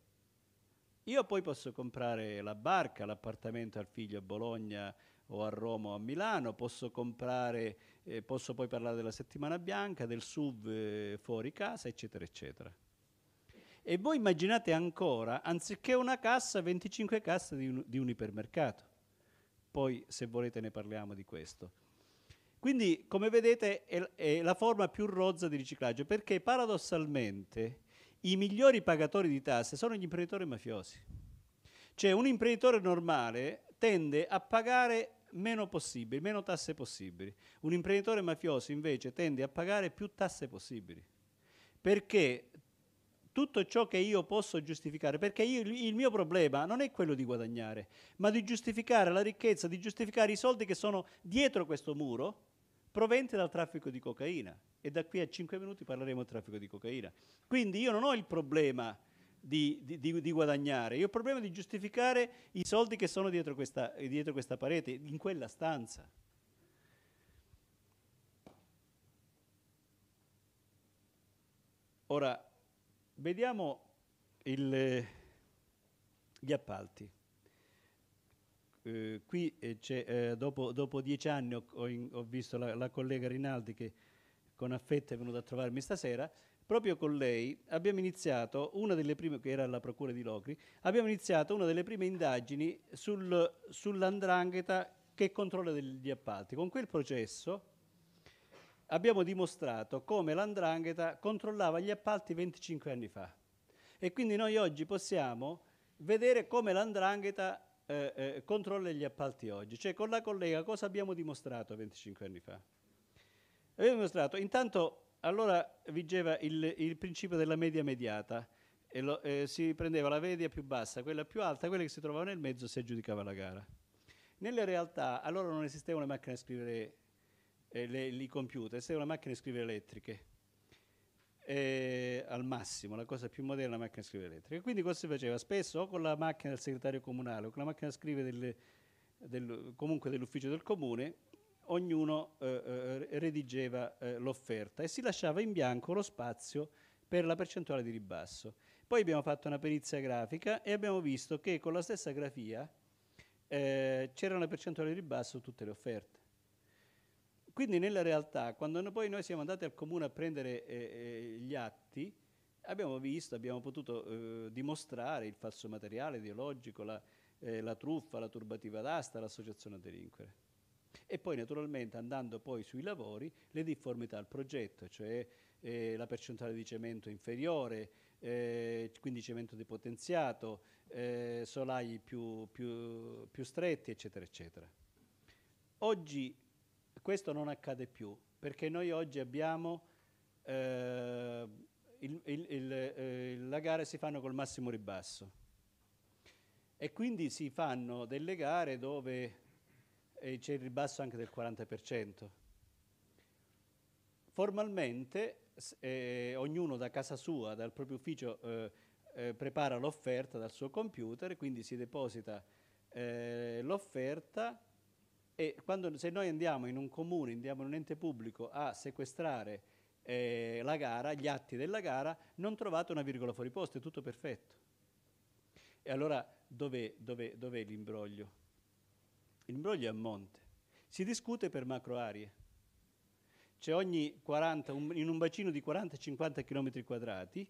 io poi posso comprare la barca, l'appartamento al figlio a Bologna, o a Roma o a Milano, posso comprare, eh, posso poi parlare della settimana bianca, del SUV eh, fuori casa, eccetera, eccetera. E voi immaginate ancora, anziché una cassa, 25 casse di un, di un ipermercato. Poi, se volete, ne parliamo di questo. Quindi, come vedete, è, è la forma più rozza di riciclaggio, perché paradossalmente i migliori pagatori di tasse sono gli imprenditori mafiosi. Cioè un imprenditore normale tende a pagare meno possibili, meno tasse possibili. Un imprenditore mafioso invece tende a pagare più tasse possibili, perché tutto ciò che io posso giustificare, perché io, il mio problema non è quello di guadagnare, ma di giustificare la ricchezza, di giustificare i soldi che sono dietro questo muro, proventi dal traffico di cocaina. E da qui a 5 minuti parleremo del traffico di cocaina. Quindi io non ho il problema di, di, di, guadagnare, io ho il problema di giustificare i soldi che sono dietro questa, dietro questa parete, in quella stanza. Ora, vediamo il, gli appalti. Eh, qui eh, eh dopo, dopo, dieci anni ho, ho, in, ho visto la, la collega Rinaldi che con affetto è venuta a trovarmi stasera, Proprio con lei abbiamo iniziato una delle prime, che era la Procura di Locri, abbiamo iniziato una delle prime indagini sul, sull'andrangheta che controlla gli appalti. Con quel processo abbiamo dimostrato come l'andrangheta controllava gli appalti 25 anni fa. E quindi noi oggi possiamo vedere come l'andrangheta eh, eh, controlla gli appalti oggi. Cioè con la collega cosa abbiamo dimostrato 25 anni fa? Abbiamo dimostrato intanto allora vigeva il, il principio della media mediata. E lo, eh, si prendeva la media più bassa, quella più alta, quella che si trovava nel mezzo si aggiudicava la gara. Nelle realtà allora non esistevano le macchine a scrivere, eh, i computer, esistevano le macchine a scrivere elettriche. E, eh, al massimo, la cosa più moderna è la macchina a scrivere elettrica. Quindi cosa si faceva? Spesso o con la macchina del segretario comunale o con la macchina a scrivere del, del, comunque dell'ufficio del comune ognuno eh, eh redigeva eh, l'offerta e si lasciava in bianco lo spazio per la percentuale di ribasso. Poi abbiamo fatto una perizia grafica e abbiamo visto che con la stessa grafia eh, c'era una percentuale di ribasso su tutte le offerte. Quindi nella realtà, quando no, poi noi siamo andati al comune a prendere eh, eh, gli atti, abbiamo visto, abbiamo potuto dimostrare il falso materiale ideologico, la, la truffa, la turbativa d'asta, l'associazione a delinquere e poi naturalmente andando poi sui lavori le difformità al progetto, cioè eh, la percentuale di cemento inferiore, eh, quindi cemento depotenziato, eh, solai più, più, più stretti, eccetera, eccetera. Oggi questo non accade più, perché noi oggi abbiamo... Eh, il, il, il, eh, la gara si fanno col massimo ribasso e quindi si fanno delle gare dove e c'è il ribasso anche del 40%. Formalmente eh, ognuno da casa sua, dal proprio ufficio, eh, eh, prepara l'offerta dal suo computer, quindi si deposita eh, l'offerta e quando, se noi andiamo in un comune, andiamo in un ente pubblico a sequestrare eh, la gara, gli atti della gara, non trovate una virgola fuori posto, è tutto perfetto. E allora dov'è, dov dov l'imbroglio? imbroglio è a monte. Si discute per macro aree. C'è ogni 40, un, in un bacino di 40-50 km quadrati,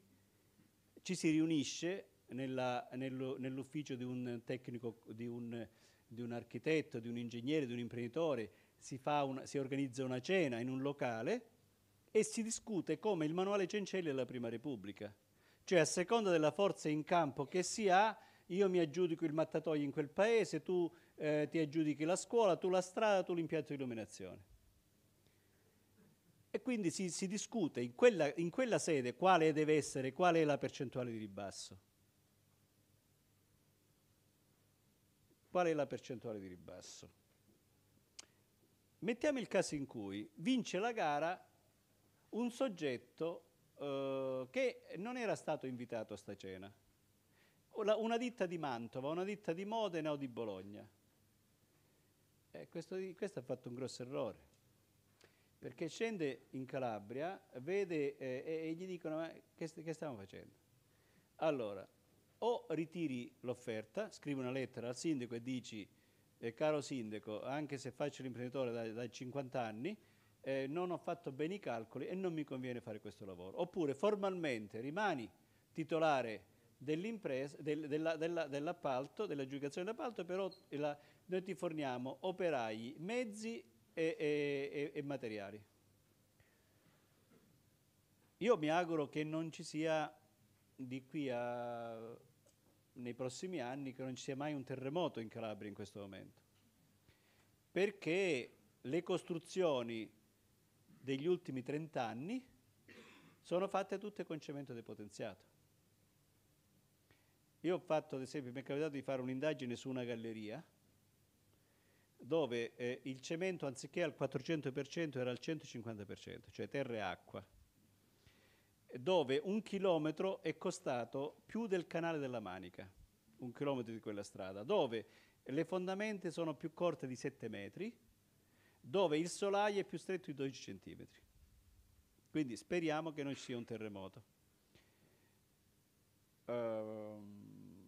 ci si riunisce nella, nello, nell'ufficio di un tecnico, di un, di un, architetto, di un ingegnere, di un imprenditore, si, una, si organizza una cena in un locale e si discute come il manuale Cencelli della Prima Repubblica. Cioè a seconda della forza in campo che si ha, io mi aggiudico il mattatoio in quel paese, tu eh, ti aggiudichi la scuola, tu la strada, tu l'impianto di illuminazione. E quindi si, si discute in quella, in quella sede quale deve essere, qual è la percentuale di ribasso. Qual è la percentuale di ribasso? Mettiamo il caso in cui vince la gara un soggetto eh, che non era stato invitato a sta cena, una ditta di Mantova, una ditta di Modena o di Bologna. Eh, questo, questo, ha fatto un grosso errore, perché scende in Calabria, vede eh, e, gli dicono ma eh, che, che stiamo facendo? Allora, o ritiri l'offerta, scrivi una lettera al sindaco e dici eh, caro sindaco, anche se faccio l'imprenditore da, da, 50 anni, eh, non ho fatto bene i calcoli e non mi conviene fare questo lavoro. Oppure formalmente rimani titolare del, dell'appalto, dell dell'aggiudicazione dell'appalto, però la, noi ti forniamo operai, mezzi e, e, e materiali. Io mi auguro che non ci sia di qui a, nei prossimi anni che non ci sia mai un terremoto in Calabria in questo momento, perché le costruzioni degli ultimi 30 anni sono fatte tutte con cemento depotenziato. Io ho fatto, ad esempio, mi è capitato di fare un'indagine su una galleria dove eh, il cemento anziché al 400% era al 150%, cioè terra e acqua, dove un chilometro è costato più del canale della Manica, un chilometro di quella strada, dove le fondamenta sono più corte di 7 metri, dove il solaio è più stretto di 12 centimetri. Quindi speriamo che non ci sia un terremoto. Uh,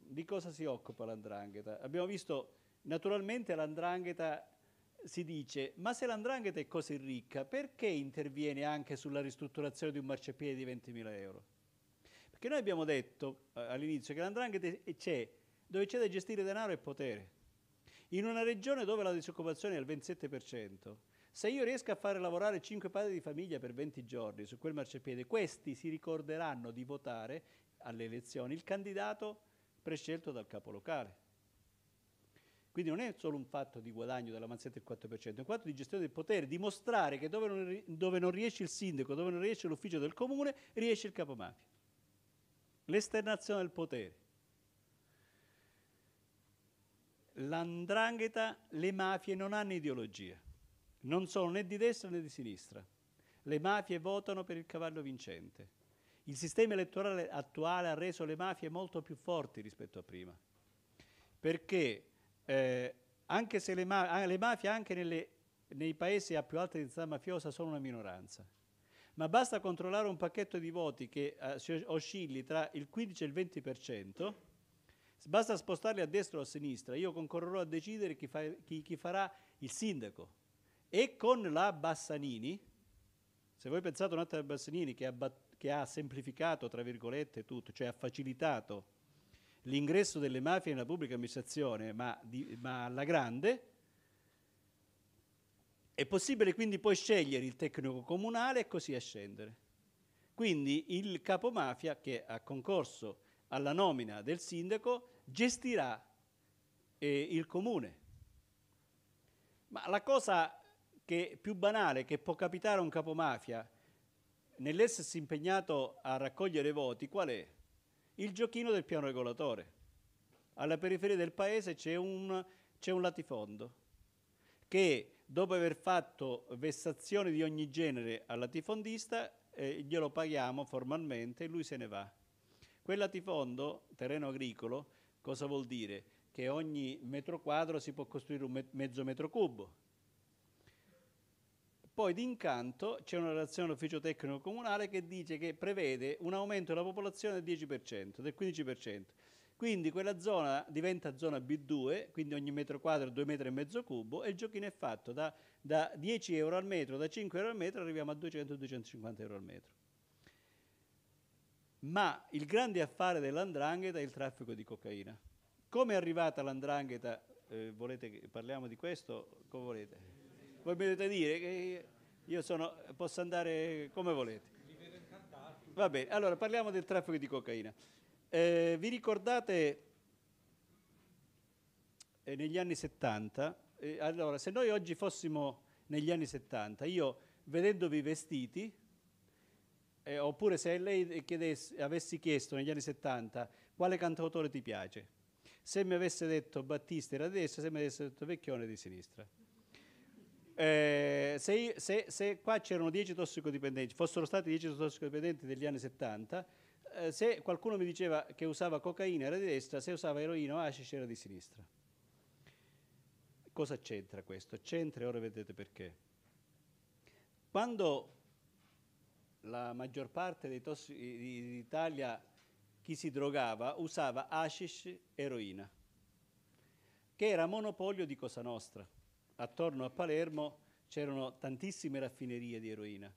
di cosa si occupa l'andrangheta? Abbiamo visto Naturalmente l'andrangheta si dice, ma se l'andrangheta è così ricca, perché interviene anche sulla ristrutturazione di un marciapiede di 20.000 euro? Perché noi abbiamo detto eh, all'inizio che l'andrangheta c'è dove c'è da gestire denaro e potere. In una regione dove la disoccupazione è al 27%, se io riesco a fare lavorare 5 padri di famiglia per 20 giorni su quel marciapiede, questi si ricorderanno di votare alle elezioni il candidato prescelto dal capo locale. Quindi non è solo un fatto di guadagno della dell'avanzata del 4%, è un fatto di gestione del potere, dimostrare che dove non, dove non riesce il sindaco, dove non riesce l'ufficio del comune, riesce il capomafia. L'esternazione del potere. L'andrangheta, le mafie non hanno ideologia, non sono né di destra né di sinistra. Le mafie votano per il cavallo vincente. Il sistema elettorale attuale ha reso le mafie molto più forti rispetto a prima, perché eh, anche se le, ma- ah, le mafie anche nelle, nei paesi a più alta densità mafiosa sono una minoranza, ma basta controllare un pacchetto di voti che eh, oscilli tra il 15 e il 20%, basta spostarli a destra o a sinistra, io concorrerò a decidere chi, fa- chi-, chi farà il sindaco. E con la Bassanini, se voi pensate un attimo a Bassanini che ha, bat- che ha semplificato, tra virgolette, tutto, cioè ha facilitato l'ingresso delle mafie nella pubblica amministrazione, ma, di, ma alla grande, è possibile quindi poi scegliere il tecnico comunale e così ascendere. Quindi il capo mafia che ha concorso alla nomina del sindaco gestirà eh, il comune. Ma la cosa che, più banale che può capitare a un capo mafia nell'essersi impegnato a raccogliere voti qual è? il giochino del piano regolatore. Alla periferia del paese c'è un, un, latifondo che dopo aver fatto vessazioni di ogni genere al latifondista eh, glielo paghiamo formalmente e lui se ne va. Quel latifondo, terreno agricolo, cosa vuol dire? Che ogni metro quadro si può costruire un me mezzo metro cubo poi d'incanto c'è una relazione all'ufficio tecnico comunale che dice che prevede un aumento della popolazione del 10%, del 15%. Quindi quella zona diventa zona B2, quindi ogni metro quadro 2 metri e mezzo cubo e il giochino è fatto da, da 10 euro al metro, da 5 euro al metro arriviamo a 200-250 euro al metro. Ma il grande affare dell'andrangheta è il traffico di cocaina. Come è arrivata l'andrangheta? Eh, volete che parliamo di questo? Come volete? Voi mi dovete dire che io sono, posso andare come volete. Va bene, allora parliamo del traffico di cocaina. Eh, vi ricordate eh, negli anni 70? Eh, allora, se noi oggi fossimo negli anni 70, io vedendovi vestiti, eh, oppure se lei chiedesse, avessi chiesto negli anni 70 quale cantautore ti piace, se mi avesse detto Battista era di destra, se mi avesse detto Vecchione di sinistra. Eh, se, se, se, qua c'erano 10 tossicodipendenti, fossero stati 10 tossicodipendenti degli anni 70, eh, se qualcuno mi diceva che usava cocaina era di destra, se usava eroina o hashish era di sinistra. Cosa c'entra questo? C'entra e ora vedete perché. Quando la maggior parte dei tossi, d'Italia chi si drogava usava hashish, eroina, che era monopolio di Cosa Nostra attorno a Palermo c'erano tantissime raffinerie di eroina.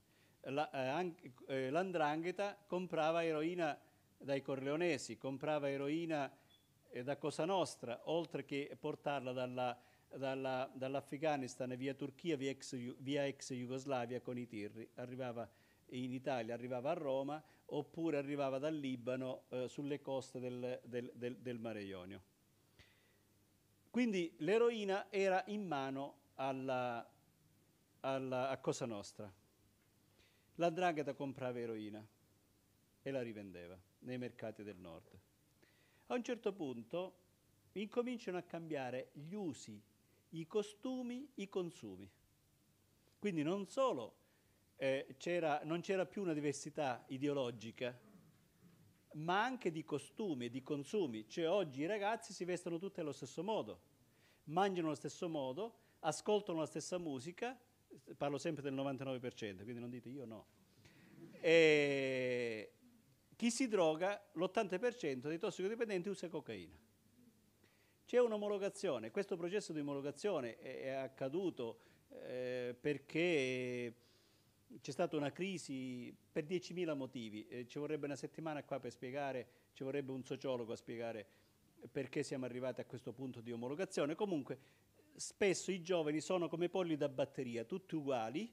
L'andrangheta La, eh, eh comprava eroina dai corleonesi, comprava eroina eh, da Cosa Nostra, oltre che portarla dall'Afghanistan via Turchia, via ex, via ex Jugoslavia con i tirri. Arrivava in Italia, arrivava a Roma oppure arrivava dal Libano eh, sulle coste del, del, del, del Mare Ionio. Quindi l'eroina era in mano alla, alla, a Cosa Nostra. La Drangheta comprava eroina e la rivendeva nei mercati del nord. A un certo punto incominciano a cambiare gli usi, i costumi, i consumi. Quindi non solo eh, non c'era più una diversità ideologica ma anche di costumi, di consumi. Cioè oggi i ragazzi si vestono tutti allo stesso modo, mangiano allo stesso modo, ascoltano la stessa musica, parlo sempre del 99%, quindi non dite io no. E chi si droga, l'80% dei tossicodipendenti usa cocaina. C'è un'omologazione, questo processo di omologazione è, accaduto eh, perché c'è stata una crisi per 10.000 motivi, eh, ci vorrebbe una settimana qua per spiegare, ci vorrebbe un sociologo a spiegare perché siamo arrivati a questo punto di omologazione. Comunque spesso i giovani sono come polli da batteria, tutti uguali,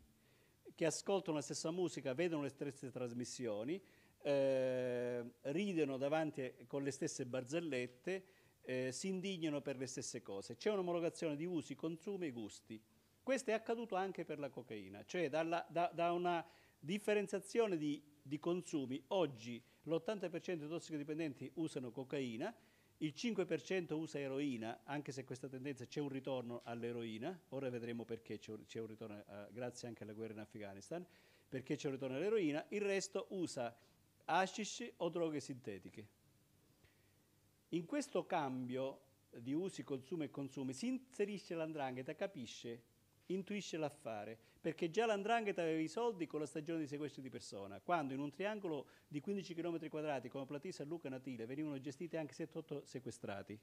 che ascoltano la stessa musica, vedono le stesse trasmissioni, eh, ridono davanti con le stesse barzellette, eh, si indignano per le stesse cose. C'è un'omologazione di usi, consumi e gusti. Questo è accaduto anche per la cocaina, cioè dalla, da, da, una differenziazione di, di consumi. Oggi l'80% dei tossicodipendenti usano cocaina, il 5% usa eroina, anche se questa tendenza c'è un ritorno all'eroina, ora vedremo perché c'è un, un, ritorno, uh, grazie anche alla guerra in Afghanistan, perché c'è un ritorno all'eroina, il resto usa hashish o droghe sintetiche. In questo cambio di usi, consumi e consumi si inserisce l'andrangheta, capisce intuisce l'affare, perché già l'Andrangheta aveva i soldi con la stagione di sequestri di persona, quando in un triangolo di 15 km quadrati come Platisa, Luca e Natile venivano gestiti anche 7-8 sequestrati.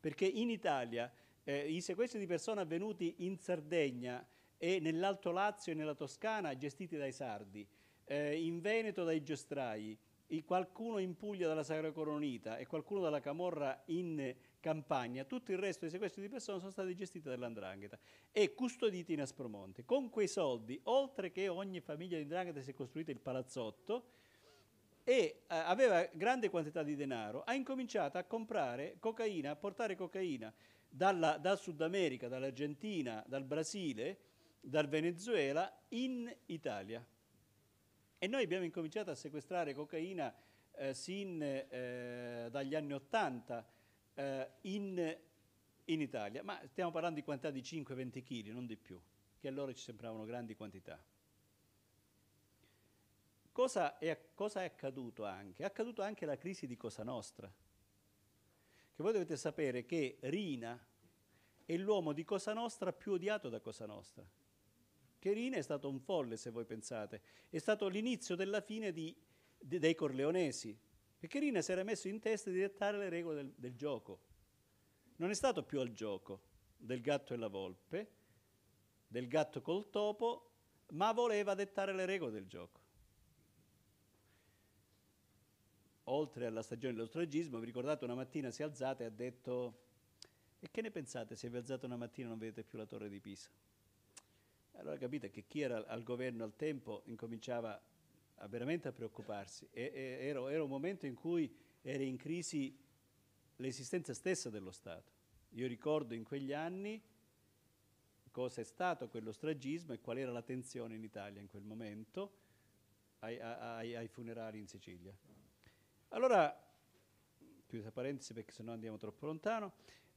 Perché in Italia eh, i sequestri di persona avvenuti in Sardegna e nell'Alto Lazio e nella Toscana gestiti dai sardi, eh, in Veneto dai giostrai, qualcuno in Puglia dalla Sacra Coronita e qualcuno dalla Camorra in Campania, tutto il resto dei sequestri di persone sono stati gestiti dall'Andrangheta e custoditi in Aspromonte. Con quei soldi, oltre che ogni famiglia di Andrangheta si è costruito il palazzotto, e uh, aveva grande quantità di denaro, ha incominciato a comprare cocaina, a portare cocaina dalla, dal Sud America, dall'Argentina, dal Brasile, dal Venezuela in Italia. E noi abbiamo incominciato a sequestrare cocaina eh, sin eh, dagli anni Ottanta eh, in, in Italia, ma stiamo parlando di quantità di 5-20 kg, non di più, che allora ci sembravano grandi quantità. Cosa è, cosa è, accaduto anche? È accaduta anche la crisi di Cosa Nostra. Che voi dovete sapere che Rina è l'uomo di Cosa Nostra più odiato da Cosa Nostra. Che Rina è stato un folle, se voi pensate. È stato l'inizio della fine di, de, dei corleonesi. Perché si era messo in testa di dettare le regole del, del gioco. Non è stato più al gioco del gatto e la volpe, del gatto col topo, ma voleva dettare le regole del gioco. Oltre alla stagione dell'ostragismo, vi ricordate una mattina si è alzata e ha detto e che ne pensate se vi alzate una mattina e non vedete più la torre di Pisa? Allora capite che chi era al governo al tempo incominciava a veramente a preoccuparsi. E, e, era, era un momento in cui era in crisi l'esistenza stessa dello Stato. Io ricordo in quegli anni cosa è stato quello stragismo e qual era la tensione in Italia in quel momento ai, ai, ai funerali in Sicilia. Allora, chiusa parentesi perché sennò andiamo troppo lontano,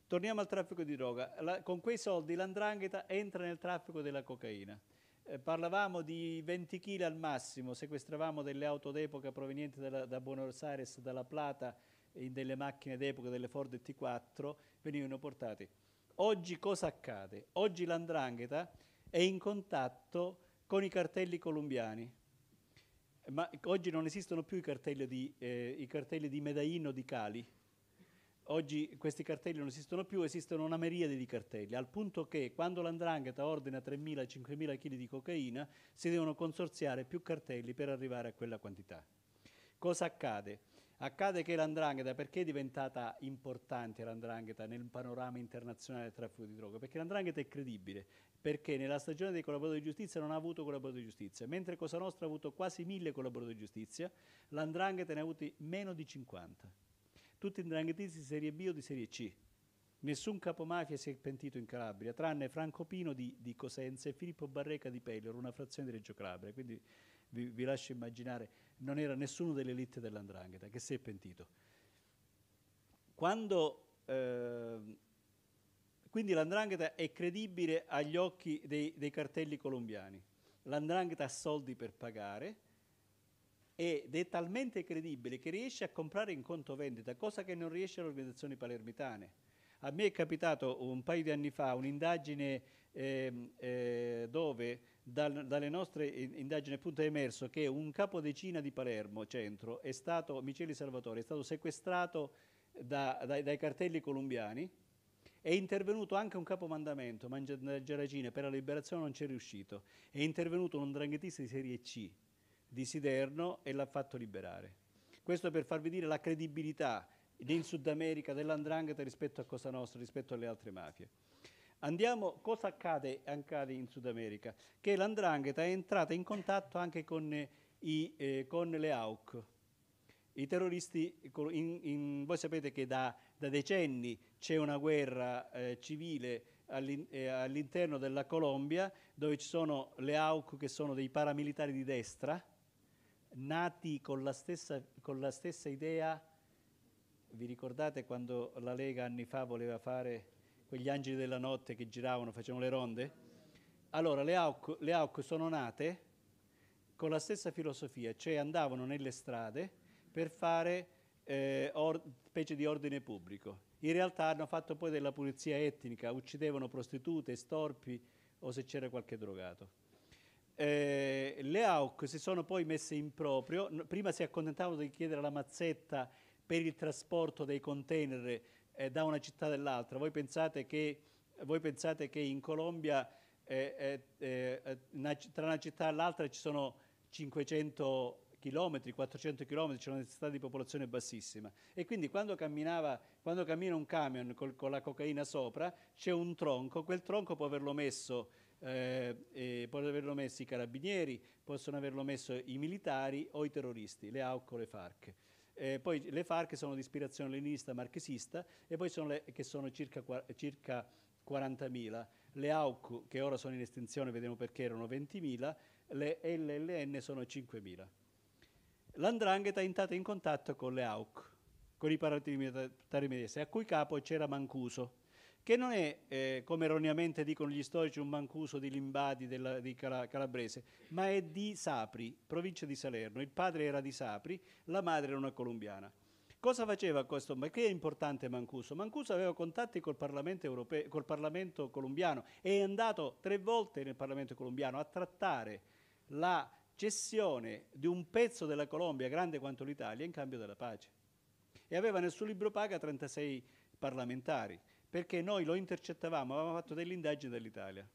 torniamo al traffico di droga. La, con quei soldi l'andrangheta entra nel traffico della cocaina eh, parlavamo di 20 kg al massimo, sequestravamo delle auto d'epoca provenienti dalla, da Buenos Aires, dalla Plata, in delle macchine d'epoca, delle Ford T4, venivano portate. Oggi cosa accade? Oggi l'andrangheta è in contatto con i cartelli colombiani, ma oggi non esistono più i cartelli di, eh, di Medellino di Cali, oggi questi cartelli non esistono più, esistono una miriade di cartelli, al punto che quando l'andrangheta ordina 3.000-5.000 kg di cocaina si devono consorziare più cartelli per arrivare a quella quantità. Cosa accade? Accade che l'andrangheta, perché è diventata importante l'andrangheta nel panorama internazionale del traffico di droga? Perché l'andrangheta è credibile, perché nella stagione dei collaboratori di giustizia non ha avuto collaboratori di giustizia, mentre Cosa Nostra ha avuto quasi mille collaboratori di giustizia, l'andrangheta ne ha avuti meno di 50 tutti indranghetisti di serie B o di serie C. Nessun capomafia si è pentito in Calabria, tranne Franco Pino di, di Cosenza e Filippo Barreca di Pellior, una frazione di Reggio Calabria. Quindi vi, vi lascio immaginare, non era nessuno dell'elite dell'andrangheta che si è pentito. Quando, eh, quindi l'andrangheta è credibile agli occhi dei, dei cartelli colombiani. L'andrangheta ha soldi per pagare, ed è talmente credibile che riesce a comprare in conto vendita, cosa che non riesce alle organizzazioni palermitane. A me è capitato un paio di anni fa un'indagine eh, eh, dove dal, dalle nostre indagini appunto è emerso che un capodecina di Palermo centro è stato, Micheli Salvatore, è stato sequestrato da, dai, dai, cartelli colombiani. È intervenuto anche un capomandamento, Mangiaragine, per la liberazione non c'è riuscito. È intervenuto un dranghitista di serie C di Siderno e l'ha fatto liberare. Questo per farvi dire la credibilità in Sud America dell'andrangheta rispetto a Cosa Nostra, rispetto alle altre mafie. Andiamo, cosa accade, accade in Sud America? Che l'andrangheta è entrata in contatto anche con, i, eh, con le AUC. I terroristi, in, in, voi sapete che da, da decenni c'è una guerra eh, civile eh, all'interno della Colombia dove ci sono le AUC che sono dei paramilitari di destra nati con la, stessa, con la stessa idea, vi ricordate quando la Lega anni fa voleva fare quegli angeli della notte che giravano, facevano le ronde? Allora le AUC, le AUC sono nate con la stessa filosofia, cioè andavano nelle strade per fare eh, or, specie di ordine pubblico. In realtà hanno fatto poi della pulizia etnica, uccidevano prostitute, storpi o se c'era qualche drogato. Eh, le AUC si sono poi messe in proprio, prima si accontentavano di chiedere la mazzetta per il trasporto dei container eh, da una città all'altra. Voi, voi pensate che, in Colombia eh, eh, eh una, tra una città e l'altra ci sono 500 km, 400 km, c'è una densità di popolazione bassissima. E quindi quando, quando cammina un camion col, con la cocaina sopra, c'è un tronco, quel tronco può averlo messo eh, possono averlo messo i carabinieri, possono averlo messo i militari o i terroristi, le AUC o le FARC. Eh, poi le FARC sono di ispirazione leninista marxista e poi sono le, che sono circa, circa 40.000, le AUC che ora sono in estinzione, vediamo perché erano 20.000, le LLN sono 5.000. L'andrangheta è entrata in contatto con le AUC, con i paramilitari medesimi, a cui capo c'era Mancuso che non è, eh, come erroneamente dicono gli storici, un mancuso di Limbadi della, di Cala, Calabrese, ma è di Sapri, provincia di Salerno. Il padre era di Sapri, la madre era una colombiana. Cosa faceva questo? Ma che è importante Mancuso? Mancuso aveva contatti col Parlamento, europeo, col Parlamento colombiano e è andato tre volte nel Parlamento colombiano a trattare la cessione di un pezzo della Colombia grande quanto l'Italia in cambio della pace. E aveva nel suo libro paga 36 parlamentari perché noi lo intercettavamo, avevamo fatto delle indagini dall'Italia.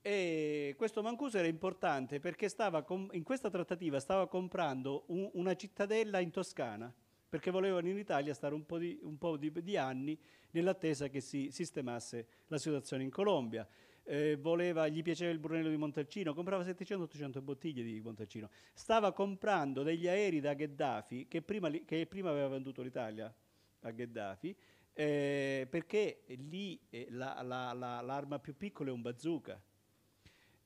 E questo Mancuso era importante perché in questa trattativa stava comprando un, una cittadella in Toscana, perché volevano in Italia stare un po' di, un po di, di anni nell'attesa che si sistemasse la situazione in Colombia. Eh, voleva, gli piaceva il Brunello di Montalcino, comprava 700-800 bottiglie di Montalcino, stava comprando degli aerei da Gheddafi che prima, li, che prima aveva venduto l'Italia a Gheddafi eh, perché lì eh, la, la, la, l'arma più piccola è un bazooka.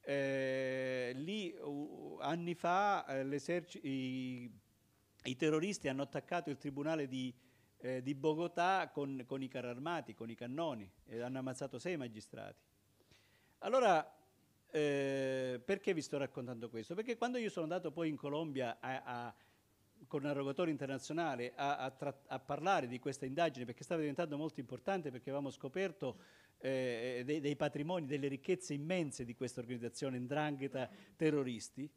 Eh, lì uh, anni fa eh, i, i, terroristi hanno attaccato il tribunale di, eh, di Bogotà con, con i carri armati, con i cannoni, e hanno ammazzato sei magistrati. Allora, eh, perché vi sto raccontando questo? Perché quando io sono andato poi in Colombia a, a, con un arrogatore internazionale a, a, a, parlare di questa indagine perché stava diventando molto importante perché avevamo scoperto eh, dei, dei, patrimoni, delle ricchezze immense di questa organizzazione ndrangheta terroristi.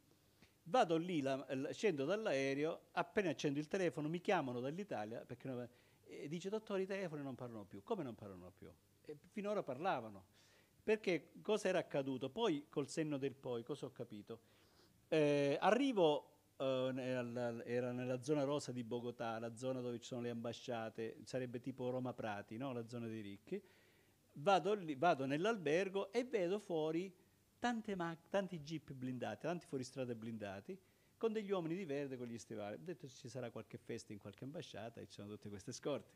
Vado lì, la, la, scendo dall'aereo, appena accendo il telefono mi chiamano dall'Italia perché non, eh, dice dottore i telefoni non parlano più. Come non parlano più? E finora parlavano. Perché cosa era accaduto? Poi col senno del poi cosa ho capito? Eh, arrivo eh, era nella zona rosa di Bogotà, la zona dove ci sono le ambasciate, sarebbe tipo Roma Prati, no? la zona dei ricchi, vado, lì, vado nell'albergo e vedo fuori tanti jeep blindati, tanti fuoristrada blindati, con degli uomini di verde con gli stivali. Ho detto ci sarà qualche festa in qualche ambasciata e ci sono tutte queste scorte.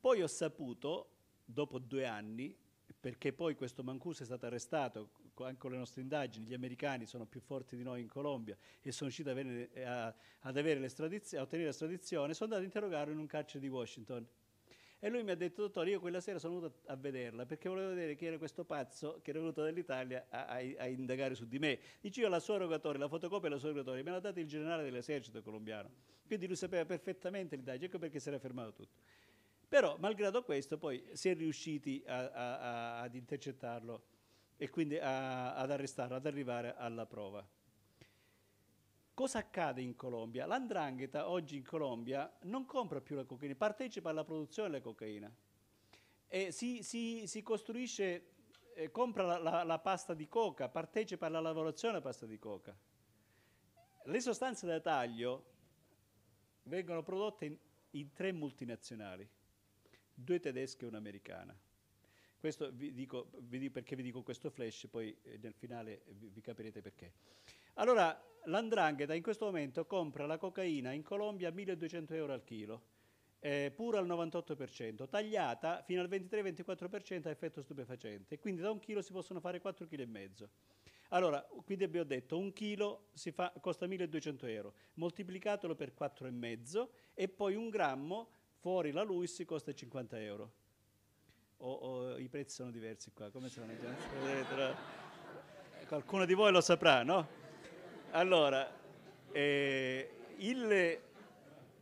Poi ho saputo, dopo due anni, perché poi questo Mancuso è stato arrestato anche con le nostre indagini, gli americani sono più forti di noi in Colombia e sono riusciti ad avere, a, ad avere a ottenere l'estradizione, sono andato a interrogarlo in un carcere di Washington. E lui mi ha detto, dottore, io quella sera sono venuto a vederla perché volevo vedere chi era questo pazzo che era venuto dall'Italia a, a, a indagare su di me. Dice io la sua rogatoria, la fotocopia della sua rogatoria, me l'ha data il generale dell'esercito colombiano. Quindi lui sapeva perfettamente l'indagine, ecco perché si era fermato tutto. Però, malgrado questo, poi si è riusciti a, ad intercettarlo e quindi a, ad arrestare, ad arrivare alla prova. Cosa accade in Colombia? L'andrangheta oggi in Colombia non compra più la cocaina, partecipa alla produzione della cocaina e si, si, si costruisce, eh, compra la, la, la pasta di coca, partecipa alla lavorazione della pasta di coca. Le sostanze da taglio vengono prodotte in, in tre multinazionali, due tedesche e un'americana questo vi dico, vi, perché vi dico questo flash, poi eh, nel finale eh, vi, vi capirete perché. Allora, l'Andrangheta in questo momento compra la cocaina in Colombia a 1200 euro al chilo, eh, pura al 98%, tagliata fino al 23-24% a effetto stupefacente, quindi da un chilo si possono fare 4,5 kg. Allora, quindi abbiamo detto un chilo fa, costa 1200 euro, moltiplicatelo per 4,5 e poi un grammo fuori la LUIS costa 50 euro o, o i prezzi sono diversi qua? Come sono? Qualcuno di voi lo saprà, no? Allora, eh, il,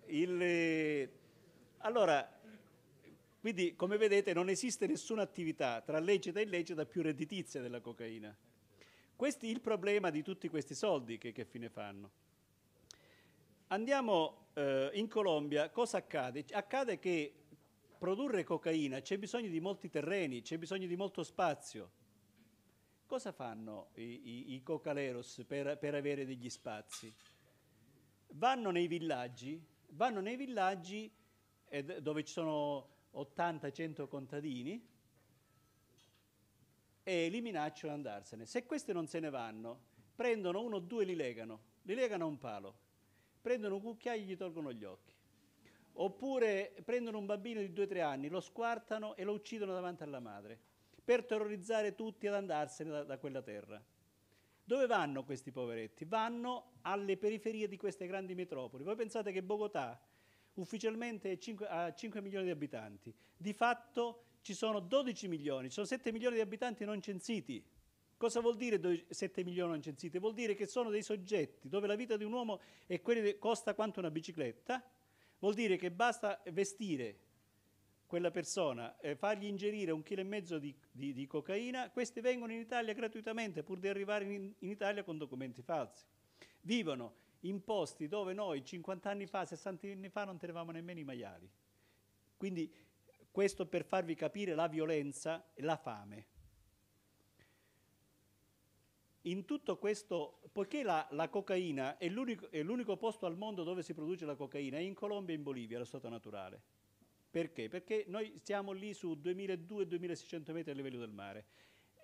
il, allora, quindi come vedete non esiste nessuna attività tra legge e illecita più redditizia della cocaina. Questo è il problema di tutti questi soldi che, che fine fanno. Andiamo eh, in Colombia, cosa accade? Accade che produrre cocaina c'è bisogno di molti terreni, c'è bisogno di molto spazio. Cosa fanno i, i, i cocaleros per, per avere degli spazi? Vanno nei villaggi, vanno nei villaggi eh, dove ci sono 80-100 contadini e li minacciano di andarsene. Se questi non se ne vanno, prendono uno o due, e li legano, li legano a un palo, prendono un cucchiaio e gli tolgono gli occhi. Oppure prendono un bambino di 2-3 anni, lo squartano e lo uccidono davanti alla madre per terrorizzare tutti ad andarsene da, da quella terra. Dove vanno questi poveretti? Vanno alle periferie di queste grandi metropoli. Voi pensate che Bogotà ufficialmente ha 5 milioni di abitanti, di fatto ci sono 12 milioni, ci sono 7 milioni di abitanti non censiti. Cosa vuol dire 7 milioni non censiti? Vuol dire che sono dei soggetti dove la vita di un uomo e quella costa quanto una bicicletta Vuol dire che basta vestire quella persona, eh, fargli ingerire un chilo e mezzo di, di, di, cocaina, questi vengono in Italia gratuitamente pur di arrivare in, in Italia con documenti falsi. Vivono in posti dove noi 50 anni fa, 60 anni fa non tenevamo nemmeno i maiali. Quindi questo per farvi capire la violenza e la fame. In tutto questo, poiché la, la cocaina è l'unico, è l'unico posto al mondo dove si produce la cocaina, è in Colombia e in Bolivia, lo stato naturale. Perché? Perché noi siamo lì su 2200-2600 metri a livello del mare.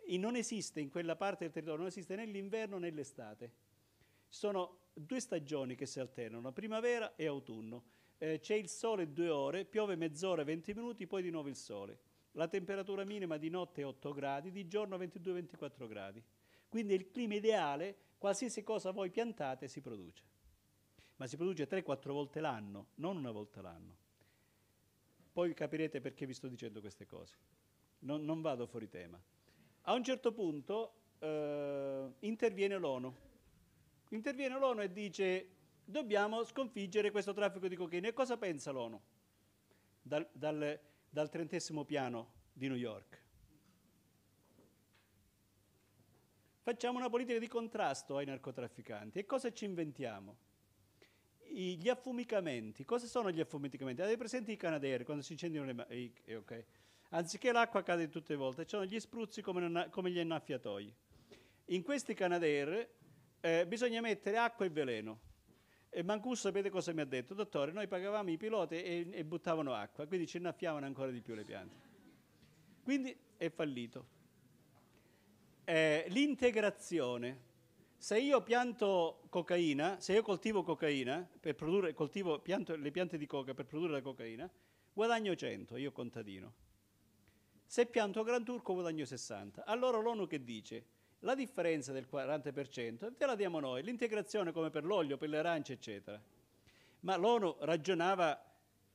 E non esiste in quella parte del territorio, non esiste né l'inverno né l'estate. Ci sono due stagioni che si alternano, primavera e autunno. Eh, c'è il sole due ore, piove mezz'ora, 20 minuti, poi di nuovo il sole. La temperatura minima di notte è 8 gradi, di giorno 22-24 gradi. Quindi il clima ideale, qualsiasi cosa voi piantate si produce. Ma si produce 3-4 volte l'anno, non una volta l'anno. Poi capirete perché vi sto dicendo queste cose. Non, non vado fuori tema. A un certo punto eh, interviene l'ONU. Interviene l'ONU e dice dobbiamo sconfiggere questo traffico di cocaina. E cosa pensa l'ONU? Dal, dal, dal trentesimo piano di New York. Facciamo una politica di contrasto ai narcotrafficanti e cosa ci inventiamo? I, gli affumicamenti, cosa sono gli affumicamenti? Avete presente i canadieri quando si incendiano le mani? Eh, okay. Anziché l'acqua cade tutte le volte, ci sono gli spruzzi come, come gli annaffiatoi. In questi Canadair eh, bisogna mettere acqua e veleno. E Mancuso sapete cosa mi ha detto? Dottore, noi pagavamo i piloti e, e buttavano acqua, quindi ci innaffiavano ancora di più le piante. Quindi è fallito eh, l'integrazione. Se io pianto cocaina, se io coltivo cocaina, per produrre, coltivo pianto, le piante di coca per produrre la cocaina, guadagno 100, io contadino. Se pianto Gran Turco guadagno 60. Allora l'ONU che dice? La differenza del 40% te la diamo noi, l'integrazione come per l'olio, per le arance, eccetera. Ma l'ONU ragionava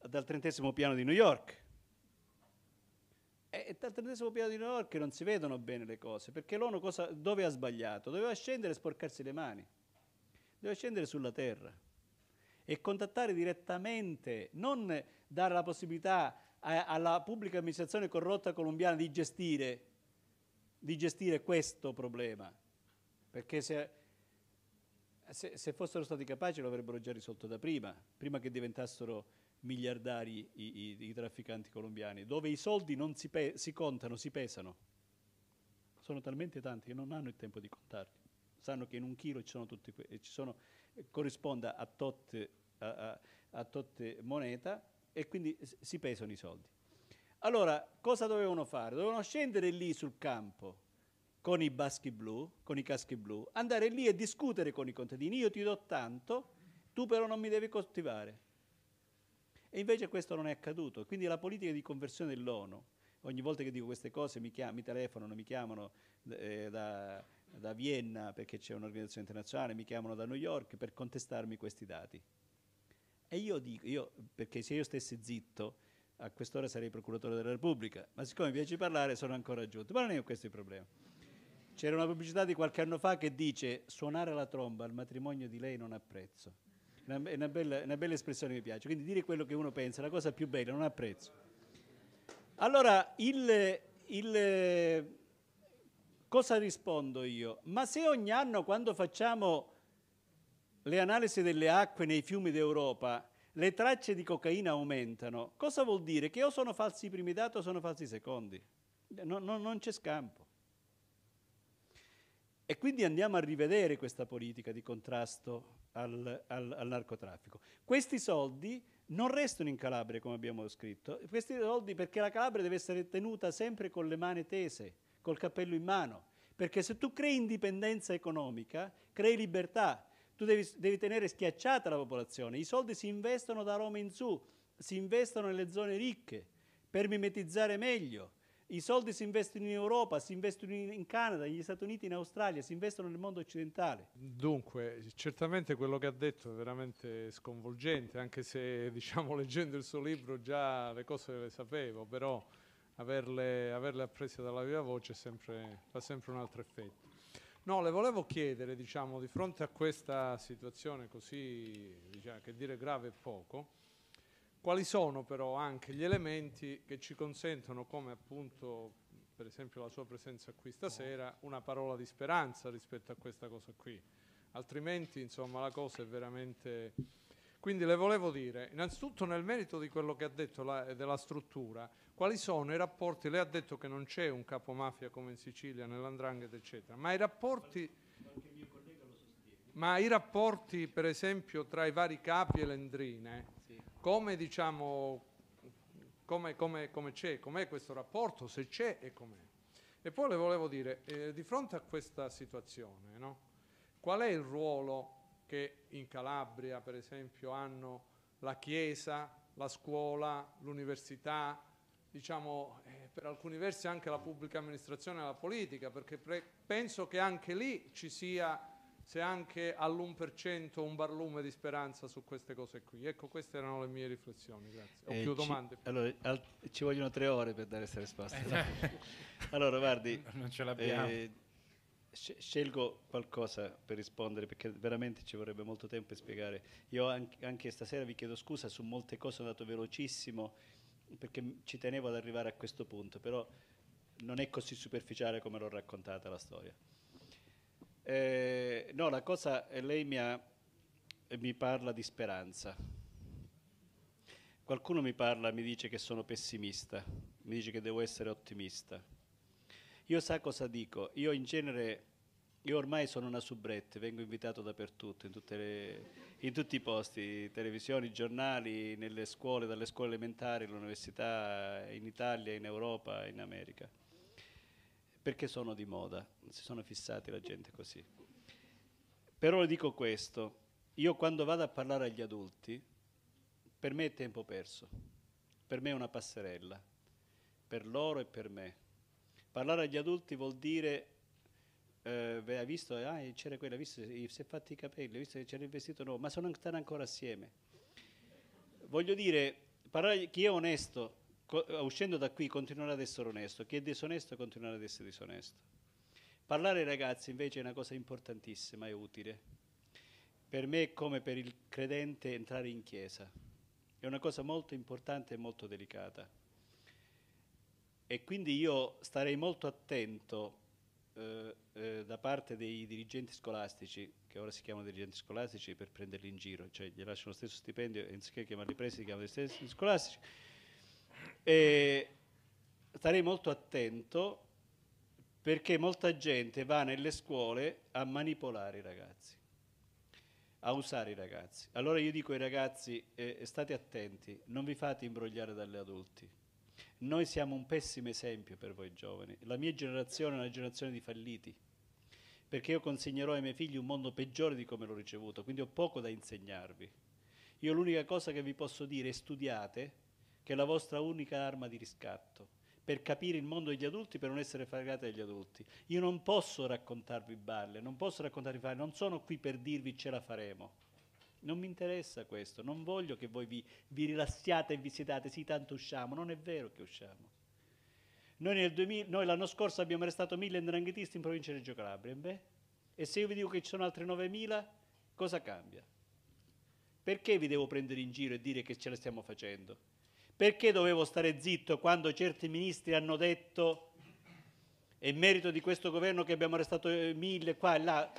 dal trentesimo piano di New York, e dal trentesimo piano di New York non si vedono bene le cose, perché l'ONU cosa, dove ha sbagliato? Doveva scendere e sporcarsi le mani, doveva scendere sulla terra e contattare direttamente, non dare la possibilità a, alla pubblica amministrazione corrotta colombiana di gestire, di gestire questo problema, perché se, se, se fossero stati capaci l'avrebbero già risolto da prima, prima che diventassero miliardari i, i, i trafficanti colombiani, dove i soldi non si, si contano, si pesano. Sono talmente tanti che non hanno il tempo di contarli. Sanno che in un chilo ci sono tutti que- eh, eh corrisponda a tot, a, a, a tot moneta e quindi si pesano i soldi. Allora, cosa dovevano fare? Dovevano scendere lì sul campo con i baschi blu, con i caschi blu, andare lì e discutere con i contadini. Io ti do tanto, tu però non mi devi coltivare. E invece questo non è accaduto. Quindi la politica di conversione dell'ONU, ogni volta che dico queste cose mi, chiam- mi telefonano, mi chiamano eh, da, da Vienna perché c'è un'organizzazione internazionale, mi chiamano da New York per contestarmi questi dati. E io dico, io, perché se io stessi zitto, a quest'ora sarei procuratore della Repubblica, ma siccome mi piace parlare sono ancora giunto, ma non è questo il problema. C'era una pubblicità di qualche anno fa che dice suonare la tromba al matrimonio di lei non ha prezzo. Una, è una bella, una bella espressione, mi piace. Quindi dire quello che uno pensa è la cosa più bella, non ha prezzo. Allora, il, il, cosa rispondo io? Ma se ogni anno quando facciamo le analisi delle acque nei fiumi d'Europa le tracce di cocaina aumentano, cosa vuol dire? Che o sono falsi i primi dati o sono falsi i secondi. No, no, non c'è scampo. E quindi andiamo a rivedere questa politica di contrasto al, al, al narcotraffico. Questi soldi non restano in Calabria, come abbiamo scritto, questi soldi perché la Calabria deve essere tenuta sempre con le mani tese, col cappello in mano, perché se tu crei indipendenza economica, crei libertà, tu devi, devi tenere schiacciata la popolazione, i soldi si investono da Roma in su, si investono nelle zone ricche per mimetizzare meglio, i soldi si investono in Europa, si investono in Canada, negli Stati Uniti, in Australia, si investono nel mondo occidentale. Dunque, certamente quello che ha detto è veramente sconvolgente, anche se diciamo, leggendo il suo libro già le cose le sapevo, però averle, averle apprese dalla viva voce sempre, fa sempre un altro effetto. No, le volevo chiedere, diciamo, di fronte a questa situazione così, diciamo, che dire grave è poco, quali sono però anche gli elementi che ci consentono, come appunto per esempio la sua presenza qui stasera, una parola di speranza rispetto a questa cosa qui? Altrimenti, insomma, la cosa è veramente... Quindi le volevo dire, innanzitutto nel merito di quello che ha detto la, eh, della struttura, quali sono i rapporti, lei ha detto che non c'è un capo mafia come in Sicilia, nell'Andrangheta eccetera, ma i rapporti... Ma i rapporti per esempio tra i vari capi e l'Endrine, come diciamo, come, come, come c'è, com'è questo rapporto, se c'è e com'è. E poi le volevo dire, eh, di fronte a questa situazione, no? qual è il ruolo che in Calabria, per esempio, hanno la Chiesa, la scuola, l'università, diciamo, eh, per alcuni versi anche la pubblica amministrazione e la politica, perché penso che anche lì ci sia se anche all'1% un barlume di speranza su queste cose qui. Ecco, queste erano le mie riflessioni, grazie. Ho eh, più domande. Ci, Allora, al, ci vogliono tre ore per dare questa risposta. Eh, allora, guardi, non ce l'abbiamo. Eh, scelgo qualcosa per rispondere perché veramente ci vorrebbe molto tempo per spiegare. Io anche, anche stasera vi chiedo scusa su molte cose, sono andato velocissimo perché ci tenevo ad arrivare a questo punto, però non è così superficiale come l'ho raccontata la storia. Eh, no, la cosa, eh, lei mi, ha, eh, mi parla di speranza. Qualcuno mi parla, mi dice che sono pessimista, mi dice che devo essere ottimista. Io sa cosa dico, io in genere io ormai sono una subrette, vengo invitato dappertutto, in, le, in, tutti i posti, televisioni, giornali, nelle scuole, dalle scuole elementari, all'università, in Italia, in Europa, in America perché sono di moda, si sono fissati la gente così. Però le dico questo, io quando vado a parlare agli adulti, per me è tempo perso, per me è una passerella, per loro e per me. Parlare agli adulti vuol dire, eh, hai visto, ah, c'era quella, hai visto, si è fatti i capelli, hai visto che c'era il vestito nuovo, ma sono ancora assieme. Voglio dire, parlare, chi è onesto eh, uscendo da qui continuare ad essere onesto, chi è disonesto continuare ad essere disonesto. Parlare ai ragazzi invece è una cosa importantissima e utile. Per me è come per il credente entrare in chiesa. È una cosa molto importante e molto delicata. E quindi io starei molto attento eh, eh, da parte dei dirigenti scolastici, che ora si chiamano dirigenti scolastici per prenderli in giro, cioè gli lasciano lo stesso stipendio anziché chiamarli presi, si chiamano gli stessi scolastici e starei molto attento perché molta gente va nelle scuole a manipolare i ragazzi, a usare i ragazzi. Allora io dico ai ragazzi, eh, state attenti, non vi fate imbrogliare dagli adulti. Noi siamo un pessimo esempio per voi giovani. La mia generazione è una generazione di falliti, perché io consegnerò ai miei figli un mondo peggiore di come l'ho ricevuto, quindi ho poco da insegnarvi. Io l'unica cosa che vi posso dire è studiate, che è la vostra unica arma di riscatto, per capire il mondo degli adulti, per non essere fregati dagli adulti. Io non posso raccontarvi balle, non posso raccontarvi fare, non sono qui per dirvi ce la faremo. Non mi interessa questo, non voglio che voi vi, vi rilassiate e vi siedate, sì tanto usciamo, non è vero che usciamo. Noi, 2000, noi l'anno scorso abbiamo arrestato mille ndranghetisti in provincia di Reggio Calabria, eh beh? e se io vi dico che ci sono altri 9.000, cosa cambia? Perché vi devo prendere in giro e dire che ce la stiamo facendo? Perché dovevo stare zitto quando certi ministri hanno detto è merito di questo governo che abbiamo arrestato eh, mille qua e là?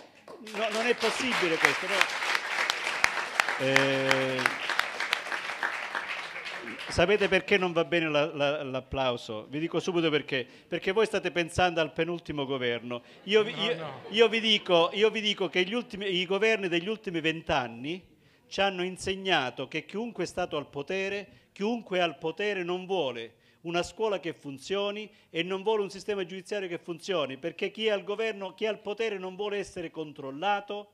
No, non è possibile questo. No? Eh, sapete perché non va bene la, la, l'applauso? Vi dico subito perché. Perché voi state pensando al penultimo governo. Io, vi, io, io vi, dico, io vi dico, che ultimi, i governi degli ultimi vent'anni ci hanno insegnato che chiunque è stato al potere Chiunque ha il potere non vuole una scuola che funzioni e non vuole un sistema giudiziario che funzioni, perché chi è al governo, chi ha il potere non vuole essere controllato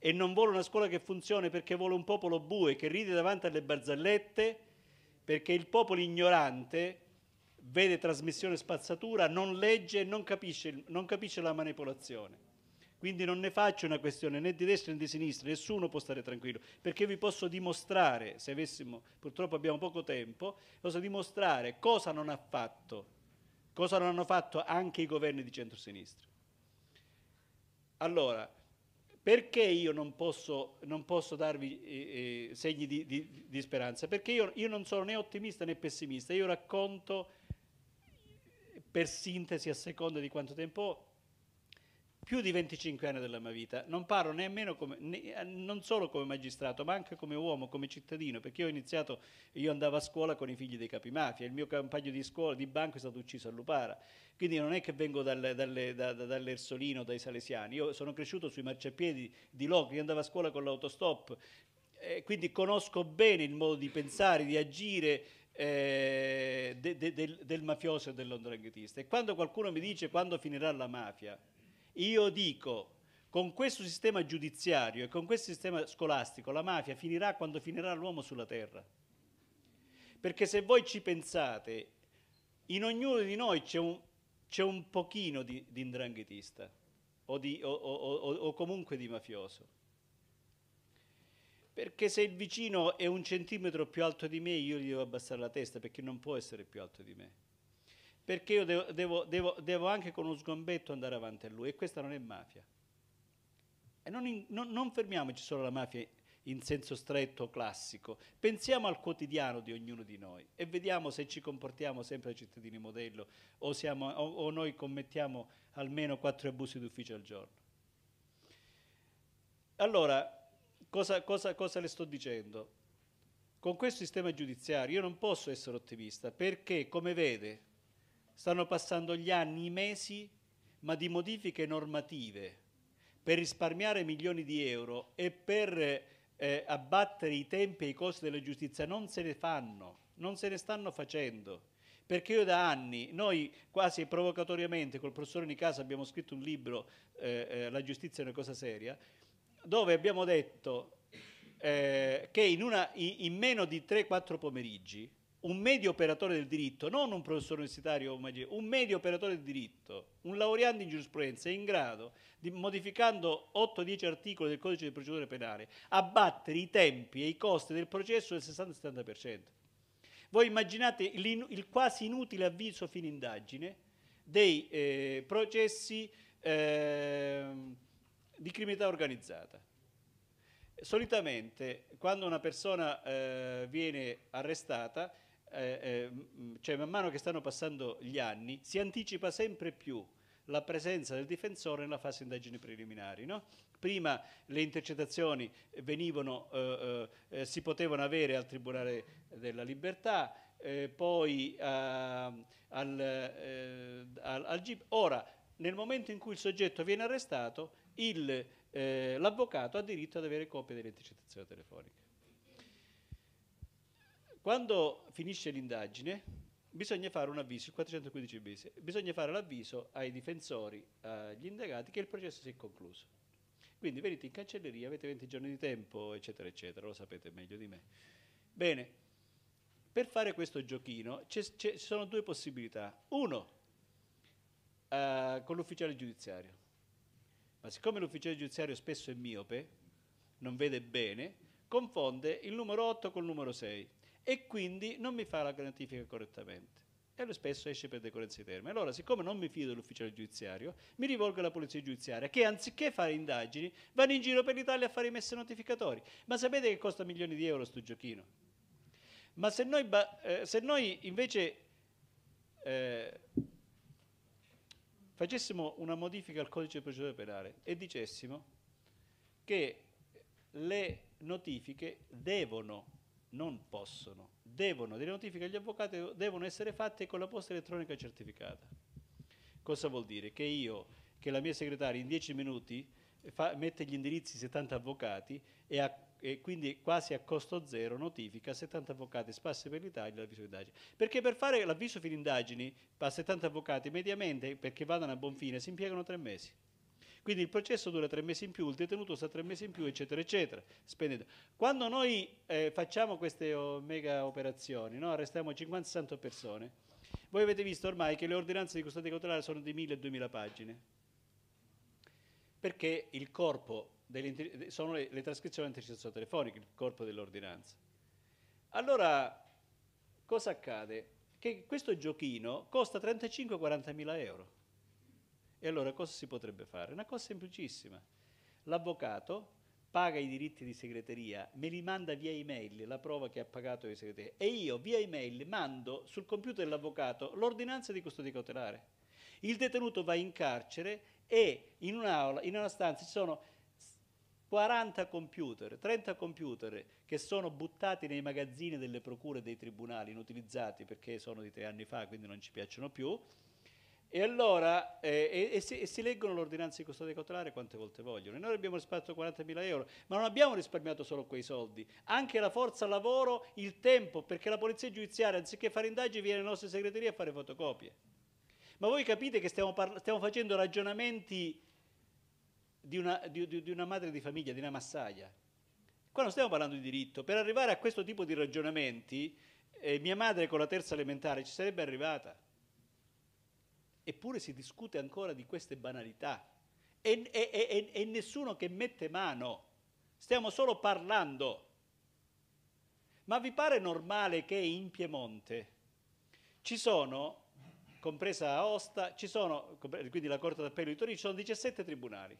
e non vuole una scuola che funzioni perché vuole un popolo bue che ride davanti alle barzellette, perché il popolo ignorante vede trasmissione spazzatura, non legge e non capisce, non capisce la manipolazione. Quindi non ne faccio una questione né di destra né di sinistra, nessuno può stare tranquillo, perché vi posso dimostrare, se avessimo, purtroppo abbiamo poco tempo, posso dimostrare cosa non ha fatto, cosa non hanno fatto anche i governi di centrosinistra. Allora, perché io non posso, non posso darvi eh, eh, segni di, di, di, speranza? Perché io, io non sono né ottimista né pessimista, io racconto per sintesi a seconda di quanto tempo ho più di 25 anni della mia vita, non parlo nemmeno come, ne, non solo come magistrato, ma anche come uomo, come cittadino, perché io ho iniziato, io andavo a scuola con i figli dei capimafia, il mio compagno di scuola, di banco, è stato ucciso a Lupara, quindi non è che vengo dal, dalle, da, da, dall'Ersolino, dai Salesiani, io sono cresciuto sui marciapiedi di Locri, andavo a scuola con l'autostop, eh, quindi conosco bene il modo di pensare, di agire, eh, de, de, del, del, mafioso e dell'ondranghetista e quando qualcuno mi dice quando finirà la mafia io dico, con questo sistema giudiziario e con questo sistema scolastico la mafia finirà quando finirà l'uomo sulla terra. Perché se voi ci pensate, in ognuno di noi c'è un, c'è un pochino di, di indranghetista o, di, o, o, o comunque di mafioso perché se il vicino è un centimetro più alto di me io gli devo abbassare la testa perché non può essere più alto di me perché io devo, devo, devo, devo, anche con uno sgombetto andare avanti a lui e questa non è mafia. E non, in, non, non fermiamoci solo alla mafia in senso stretto classico, pensiamo al quotidiano di ognuno di noi e vediamo se ci comportiamo sempre da cittadini modello o, siamo, o, o noi commettiamo almeno quattro abusi d'ufficio al giorno. Allora, cosa, cosa, cosa le sto dicendo? Con questo sistema giudiziario io non posso essere ottimista perché, come vede, Stanno passando gli anni, i mesi, ma di modifiche normative per risparmiare milioni di euro e per eh, abbattere i tempi e i costi della giustizia non se ne fanno, non se ne stanno facendo. Perché io da anni, noi quasi provocatoriamente col professore Nicasa abbiamo scritto un libro, eh, eh, La giustizia è una cosa seria, dove abbiamo detto eh, che in, una, in meno di 3-4 pomeriggi un medio operatore del diritto, non un professore universitario un un medio operatore del diritto, un laureando in giurisprudenza è in grado, di, modificando 8-10 articoli del codice di procedura penale, abbattere i tempi e i costi del processo del 60-70%. Voi immaginate il quasi inutile avviso fine indagine dei eh, processi eh, di criminalità organizzata. Solitamente quando una persona eh, viene arrestata eh, eh cioè man mano che stanno passando gli anni, si anticipa sempre più la presenza del difensore nella fase indagini preliminari. No? Prima le intercettazioni venivano, eh, eh, eh si potevano avere al Tribunale della Libertà, poi ehm, al, al, al GIP. Ora, nel momento in cui il soggetto viene arrestato, l'avvocato ha diritto ad avere copia delle intercettazioni telefoniche. Quando finisce l'indagine bisogna fare un avviso, il 415 bis, bisogna fare l'avviso ai difensori, agli indagati che il processo si è concluso. Quindi venite in cancelleria, avete 20 giorni di tempo, eccetera, eccetera, lo sapete meglio di me. Bene, per fare questo giochino ci sono due possibilità. Uno, eh, con l'ufficiale giudiziario. Ma siccome l'ufficiale giudiziario spesso è miope, non vede bene, confonde il numero 8 col numero 6 e quindi non mi fa la gratifica correttamente. E lo spesso esce per decorrenza di termine. Allora, siccome non mi fido dell'ufficiale giudiziario, mi rivolgo alla polizia giudiziaria che anziché fare indagini vanno in giro per l'Italia a fare i messi notificatori. Ma sapete che costa milioni di euro sto giochino? Ma se noi, eh, se noi invece eh, facessimo una modifica al codice di procedura penale e dicessimo che le notifiche devono non possono, devono, delle notifiche agli avvocati devono essere fatte con la posta elettronica certificata. Cosa vuol dire? Che io, che la mia segretaria in dieci minuti eh, fa, mette gli indirizzi 70 avvocati e, a, e, quindi quasi a costo zero notifica 70 avvocati spassi per l'Italia l'avviso di indagine. Perché per fare l'avviso fino indagini a 70 avvocati mediamente, perché vadano a buon fine, si impiegano tre mesi. Quindi il processo dura tre mesi in più, il detenuto sta tre mesi in più, eccetera, eccetera. Spendete. Quando noi eh, facciamo queste oh, mega operazioni, no? arrestiamo 50-60 persone, voi avete visto ormai che le ordinanze di custodia cautelare sono di 1000-2000 pagine, perché il corpo sono le, le trascrizioni dell'intercettazione telefonica, il corpo dell'ordinanza. Allora, cosa accade? Che questo giochino costa 35-40 mila euro. E allora cosa si potrebbe fare? Una cosa semplicissima. L'avvocato paga i diritti di segreteria, me li manda via email, la prova che ha pagato i segreteria, e io via email mando sul computer dell'avvocato l'ordinanza di custodia cautelare. Il detenuto va in carcere e in un'aula, in una stanza ci sono 40 computer, 30 computer che sono buttati nei magazzini delle procure dei tribunali, inutilizzati perché sono di tre anni fa, quindi non ci piacciono più, e allora, eh, e, si, e, si, leggono le ordinanze di custodia cautelare quante volte vogliono. E noi abbiamo risparmiato 40.000 euro, ma non abbiamo risparmiato solo quei soldi, anche la forza lavoro, il tempo, perché la polizia giudiziaria, anziché fare indagini, viene alle nostre segreterie a fare fotocopie. Ma voi capite che stiamo, stiamo facendo ragionamenti di una, di, di una, madre di famiglia, di una massaia. Qua non stiamo parlando di diritto. Per arrivare a questo tipo di ragionamenti, eh, mia madre con la terza elementare ci sarebbe arrivata Eppure si discute ancora di queste banalità e, e, e, e nessuno che mette mano, stiamo solo parlando. Ma vi pare normale che in Piemonte ci sono, compresa Aosta, ci sono, quindi la Corte d'Appello di Torino, ci sono 17 tribunali.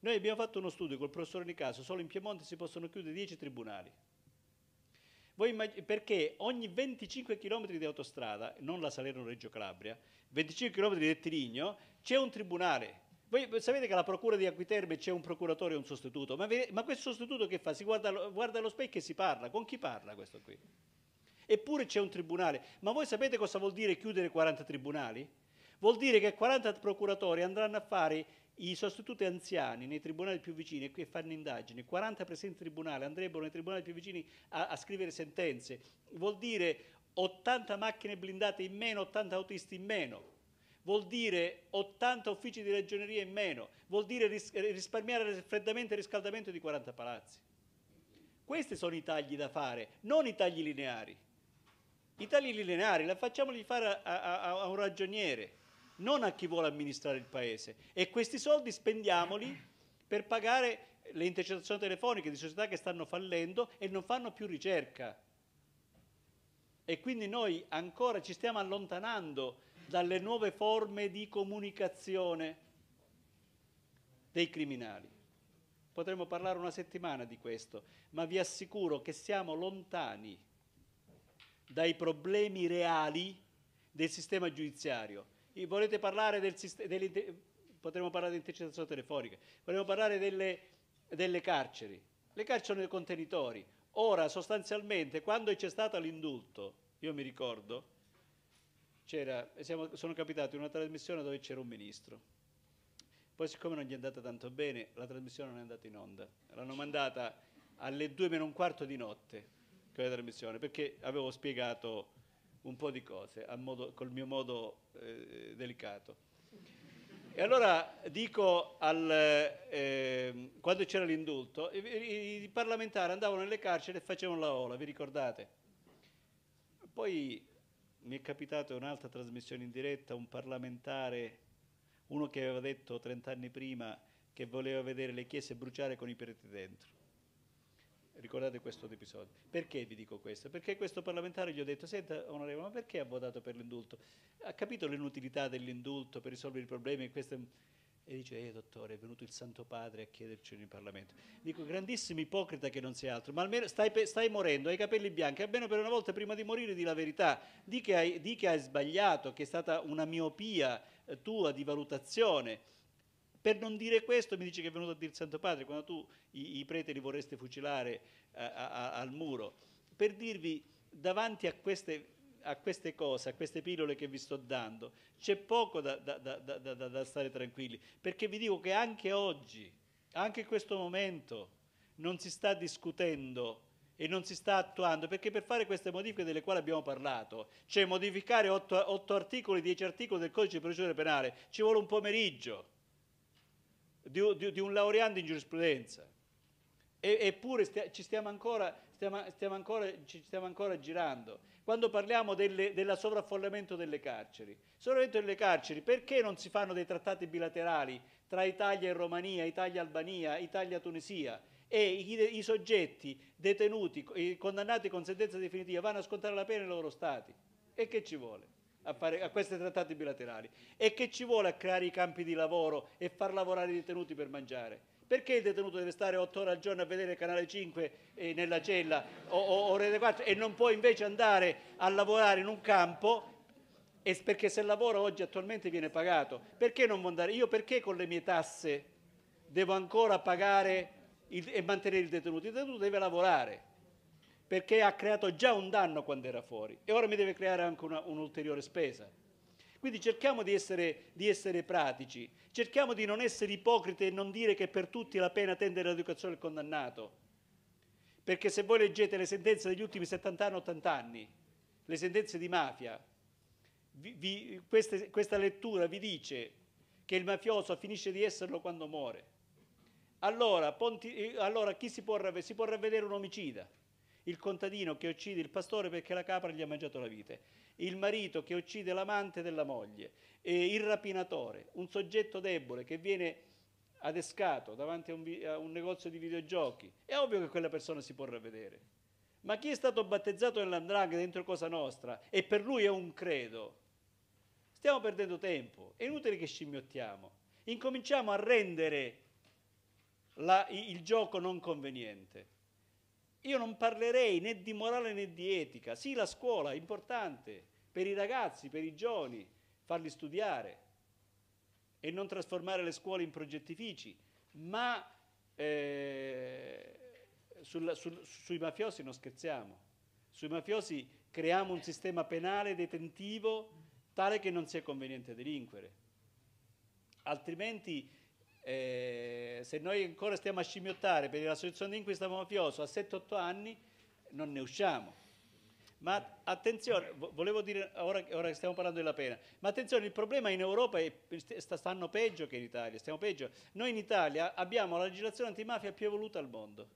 Noi abbiamo fatto uno studio col professore Nicaso, solo in Piemonte si possono chiudere 10 tribunali. Voi perché ogni 25 km di autostrada, non la Salerno-Reggio Calabria, 25 km di rettilineo, c'è un tribunale. Voi sapete che alla procura di Acquiterme c'è un procuratore e un sostituto, ma, ma questo sostituto che fa? Si guarda, guarda allo specchio e si parla. Con chi parla questo qui? Eppure c'è un tribunale. Ma voi sapete cosa vuol dire chiudere 40 tribunali? Vuol dire che 40 procuratori andranno a fare i sostituti anziani nei tribunali più vicini e qui fanno indagini, 40 presenti in tribunale andrebbero nei tribunali più vicini a, a scrivere sentenze, vuol dire 80 macchine blindate in meno, 80 autisti in meno, vuol dire 80 uffici di ragioneria in meno, vuol dire ris risparmiare raffreddamento e riscaldamento di 40 palazzi. Questi sono i tagli da fare, non i tagli lineari. I tagli lineari li facciamoli fare a, a, a un ragioniere, non a chi vuole amministrare il paese. E questi soldi spendiamoli per pagare le intercettazioni telefoniche di società che stanno fallendo e non fanno più ricerca. E quindi noi ancora ci stiamo allontanando dalle nuove forme di comunicazione dei criminali. Potremmo parlare una settimana di questo, ma vi assicuro che siamo lontani dai problemi reali del sistema giudiziario. E volete parlare del sistema potremmo parlare di intercettazione telefonica, potremmo parlare delle, delle carceri. Le carceri sono dei contenitori, Ora, sostanzialmente, quando c'è stato l'indulto, io mi ricordo, siamo, sono capitato in una trasmissione dove c'era un ministro. Poi, siccome non gli è andata tanto bene, la trasmissione non è andata in onda. L'hanno mandata alle 2 meno un quarto di notte, quella trasmissione, perché avevo spiegato un po' di cose modo, col mio modo eh, delicato. E allora dico, al, eh, quando c'era l'indulto, i, i, parlamentari andavano nelle carceri e facevano la ola, vi ricordate? Poi mi è capitato un'altra trasmissione in diretta, un parlamentare, uno che aveva detto 30 anni prima che voleva vedere le chiese bruciare con i preti dentro. Ricordate questo episodio. Perché vi dico questo? Perché questo parlamentare gli ho detto, senta onorevole, ma perché ha votato per l'indulto? Ha capito l'inutilità dell'indulto per risolvere i problemi? E dice, eh dottore, è venuto il Santo Padre a chiederci in Parlamento. Dico, grandissimo ipocrita che non sia altro, ma almeno stai, stai, morendo, hai i capelli bianchi, almeno per una volta prima di morire di la verità, di che hai, di che hai sbagliato, che è stata una miopia eh, tua di valutazione per non dire questo mi dice che è venuto a dire il Santo Padre, quando tu i, i preti li vorreste fucilare eh, a, a, al muro, per dirvi davanti a queste, a queste, cose, a queste pillole che vi sto dando, c'è poco da, da, da, da stare tranquilli, perché vi dico che anche oggi, anche in questo momento, non si sta discutendo e non si sta attuando, perché per fare queste modifiche delle quali abbiamo parlato, cioè modificare 8 articoli, 10 articoli del codice di procedura penale, ci vuole un pomeriggio di, di, di un laureando in giurisprudenza. E, eppure stia, ci stiamo ancora, stiamo, stiamo ancora, ci stiamo ancora girando. Quando parliamo del sovraffollamento delle carceri, sovraffollamento delle carceri, perché non si fanno dei trattati bilaterali tra Italia e Romania, Italia e Albania, Italia e Tunisia? e i, i, soggetti detenuti, condannati con sentenza definitiva, vanno a scontare la pena nei loro stati. E che ci vuole? a, fare, a questi trattati bilaterali e che ci vuole a creare i campi di lavoro e far lavorare i detenuti per mangiare. Perché il detenuto deve stare 8 ore al giorno a vedere Canale 5 eh, nella cella o, o, o Rete 4 e non può invece andare a lavorare in un campo e perché se lavora oggi attualmente viene pagato. Perché non andare? Io perché con le mie tasse devo ancora pagare il, e mantenere il detenuto? Il detenuto deve lavorare perché ha creato già un danno quando era fuori e ora mi deve creare anche una, un'ulteriore spesa. Quindi cerchiamo di essere, di essere, pratici, cerchiamo di non essere ipocriti e non dire che per tutti la pena tende all'educazione del condannato. Perché se voi leggete le sentenze degli ultimi 70 anni, 80 anni, le sentenze di mafia, vi, vi, queste, questa lettura vi dice che il mafioso finisce di esserlo quando muore. Allora, Ponti, eh, allora chi si può, ravvedere? si può ravvedere un omicida? il contadino che uccide il pastore perché la capra gli ha mangiato la vite, il marito che uccide l'amante della moglie, il rapinatore, un soggetto debole che viene adescato davanti a un, a un negozio di videogiochi, è ovvio che quella persona si può ravvedere. Ma chi è stato battezzato nell'andrangheta dentro Cosa Nostra e per lui è un credo, stiamo perdendo tempo, è inutile che scimmiottiamo. Incominciamo a rendere la, il gioco non conveniente. Io non parlerei né di morale né di etica. Sì, la scuola è importante per i ragazzi, per i giovani, farli studiare e non trasformare le scuole in progettifici, ma eh, sulla, su, sui mafiosi non scherziamo. Sui mafiosi creiamo un sistema penale detentivo tale che non sia conveniente delinquere. Altrimenti eh, se noi ancora stiamo a scimmiottare per la l'associazione di inquista mafioso a 7-8 anni, non ne usciamo. Ma attenzione, volevo dire, ora, che stiamo parlando della pena, ma attenzione, il problema in Europa è, stanno peggio che in Italia, stiamo peggio. Noi in Italia abbiamo la legislazione antimafia più evoluta al mondo.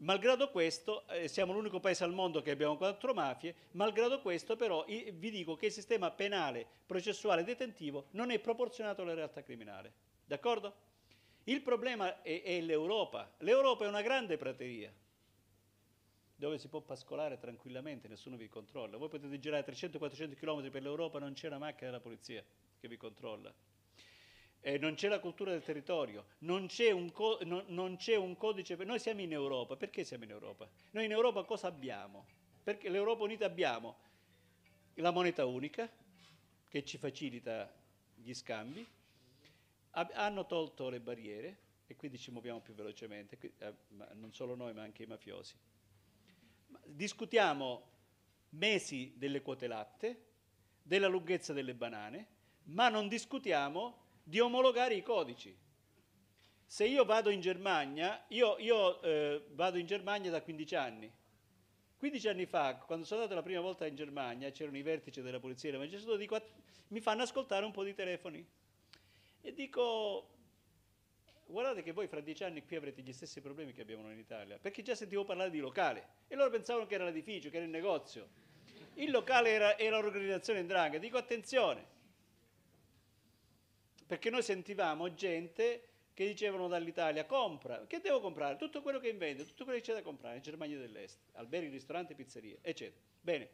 Malgrado questo, eh, siamo l'unico paese al mondo che abbiamo quattro mafie, malgrado questo però vi dico che il sistema penale, processuale e detentivo non è proporzionato alla realtà criminale. D'accordo? Il problema è, è l'Europa. L'Europa è una grande prateria dove si può pascolare tranquillamente, nessuno vi controlla. Voi potete girare 300-400 km per l'Europa, non c'è una macchina della polizia che vi controlla. Eh, non c'è la cultura del territorio, non c'è, un, co- non, non c'è un codice. Noi siamo in Europa, perché siamo in Europa? Noi in Europa cosa abbiamo? Perché l'Europa Unita abbiamo la moneta unica che ci facilita gli scambi, hanno tolto le barriere e quindi ci muoviamo più velocemente, eh, non solo noi ma anche i mafiosi. Discutiamo mesi delle quote latte, della lunghezza delle banane, ma non discutiamo di omologare i codici. Se io vado in Germania, io, io eh, vado in Germania da 15 anni. 15 anni fa, quando sono andato la prima volta in Germania, c'erano i vertici della polizia e mi fanno ascoltare un po' di telefoni e dico, guardate che voi fra dieci anni qui avrete gli stessi problemi che abbiamo noi in Italia, perché già sentivo parlare di locale e loro pensavano che era l'edificio, che era il negozio. Il locale era, era l'organizzazione in Dranga. Dico attenzione, perché noi sentivamo gente che dicevano dall'Italia compra, che devo comprare? Tutto quello che invento, tutto quello che c'è da comprare, in Germania dell'Est, alberi, ristoranti, pizzerie, eccetera. Bene,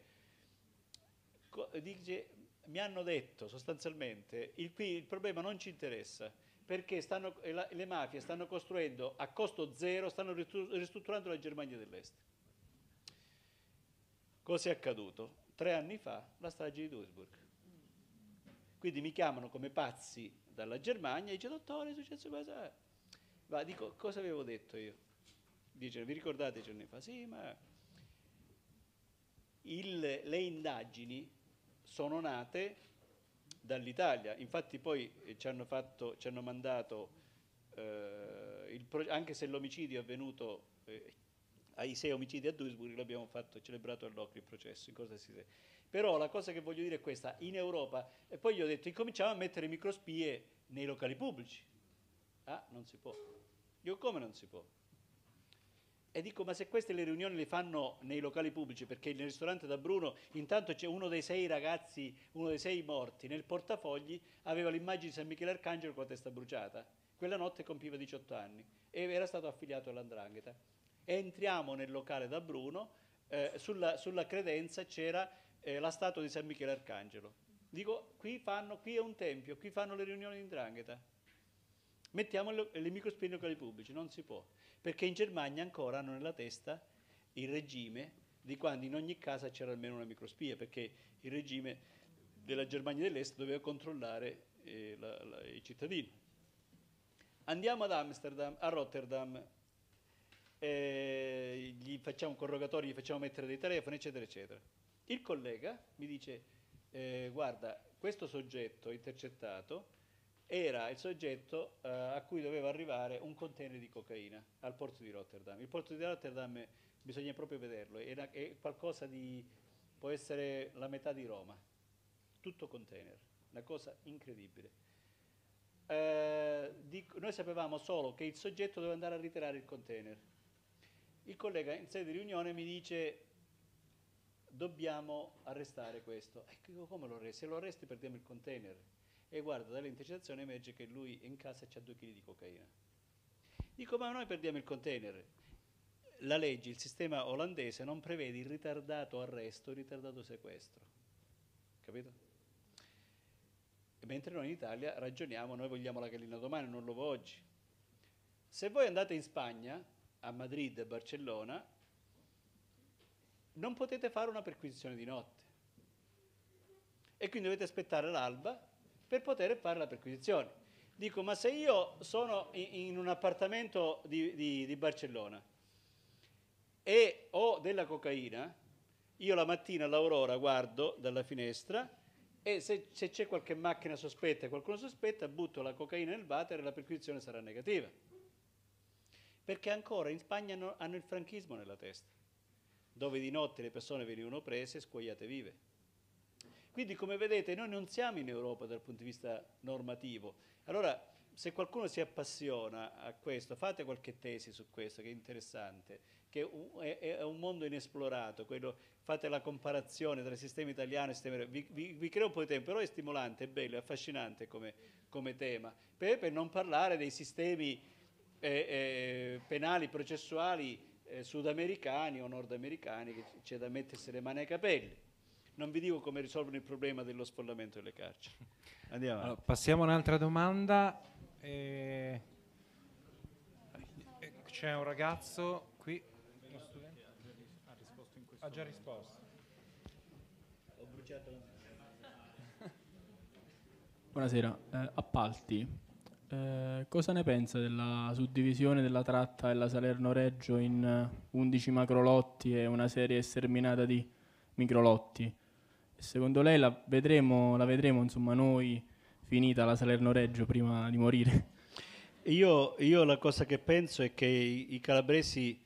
dice mi hanno detto sostanzialmente il, qui il problema non ci interessa perché stanno, eh, le mafie stanno costruendo a costo zero, stanno ristrutturando la Germania dell'Est. Cos'è accaduto? Tre anni fa la strage di Duisburg. Quindi mi chiamano come pazzi dalla Germania e dice dottore è successo cosa? Ma dico cosa avevo detto io? Dice vi ricordate giorni fa? Sì ma il, le indagini sono nate dall'Italia, infatti poi eh, ci hanno, fatto, ci hanno mandato, eh, anche se l'omicidio è avvenuto eh, ai sei omicidi a Duisburg, l'abbiamo fatto, celebrato all'Ocri il processo, in cosa si dice. Però la cosa che voglio dire è questa, in Europa, e poi gli ho detto, incominciamo a mettere microspie nei locali pubblici. Ah, non si può. Io come non si può? E dico, ma se queste le riunioni le fanno nei locali pubblici, perché nel ristorante da Bruno intanto c'è uno dei sei ragazzi, uno dei sei morti, nel portafogli aveva l'immagine di San Michele Arcangelo con la testa bruciata. Quella notte compiva 18 anni e era stato affiliato all'Andrangheta. Entriamo nel locale da Bruno, eh, sulla, sulla, credenza c'era eh, la statua di San Michele Arcangelo. Dico, qui, fanno, qui è un tempio, qui fanno le riunioni di Andrangheta. Mettiamo le microspinocoli pubblici, non si può, perché in Germania ancora hanno nella testa il regime di quando in ogni casa c'era almeno una microspia, perché il regime della Germania dell'Est doveva controllare eh, la, la, i cittadini. Andiamo ad Amsterdam, a Rotterdam, eh, gli facciamo un corrogatorio, gli facciamo mettere dei telefoni, eccetera, eccetera. Il collega mi dice, eh, guarda, questo soggetto intercettato era il soggetto eh, a cui doveva arrivare un container di cocaina al porto di Rotterdam. Il porto di Rotterdam bisogna proprio vederlo, è, è qualcosa di, può essere la metà di Roma, tutto container, una cosa incredibile. Eh, di, noi sapevamo solo che il soggetto doveva andare a ritirare il container. Il collega in sede di riunione mi dice dobbiamo arrestare questo. Ecco, come lo arresti? Se lo arresti perdiamo il container e guarda dalle intercettazioni emerge che lui in casa c'ha due chili di cocaina. Dico ma noi perdiamo il container. La legge, il sistema olandese non prevede il ritardato arresto, il ritardato sequestro. Capito? Mentre noi in Italia ragioniamo, noi vogliamo la gallina domani, non lo vo oggi. Se voi andate in Spagna, a Madrid, a Barcellona, non potete fare una perquisizione di notte. E quindi dovete aspettare l'alba per poter fare la perquisizione. Dico, ma se io sono in un appartamento di, di, di Barcellona e ho della cocaina, io la mattina all'aurora guardo dalla finestra e se, se c'è qualche macchina sospetta, e qualcuno sospetta, butto la cocaina nel water e la perquisizione sarà negativa. Perché ancora in Spagna hanno, hanno il franchismo nella testa, dove di notte le persone venivano prese e scuoiate vive. Quindi come vedete noi non siamo in Europa dal punto di vista normativo. Allora se qualcuno si appassiona a questo, fate qualche tesi su questo che è interessante, che è un mondo inesplorato, quello, fate la comparazione tra il sistema italiano e il sistema vi, vi, vi creo un po' di tempo, però è stimolante, è bello, è affascinante come, come tema, per, per, non parlare dei sistemi eh, eh, penali, processuali eh, sudamericani o nordamericani che c'è da mettersi le mani ai capelli non vi dico come risolvono il problema dello sfollamento delle carceri. Andiamo. Allora, passiamo a un'altra domanda. Eh, eh c'è un ragazzo qui, uno studente. Ha già risposto. Ho bruciato la Buonasera, eh, appalti. Eh, cosa ne pensa della suddivisione della tratta della Salerno-Reggio in 11 eh, macrolotti e una serie esterminata di microlotti? Secondo lei la vedremo, la vedremo insomma, noi finita la Salerno-Reggio prima di morire? Io, io, la cosa che penso è che i, i calabresi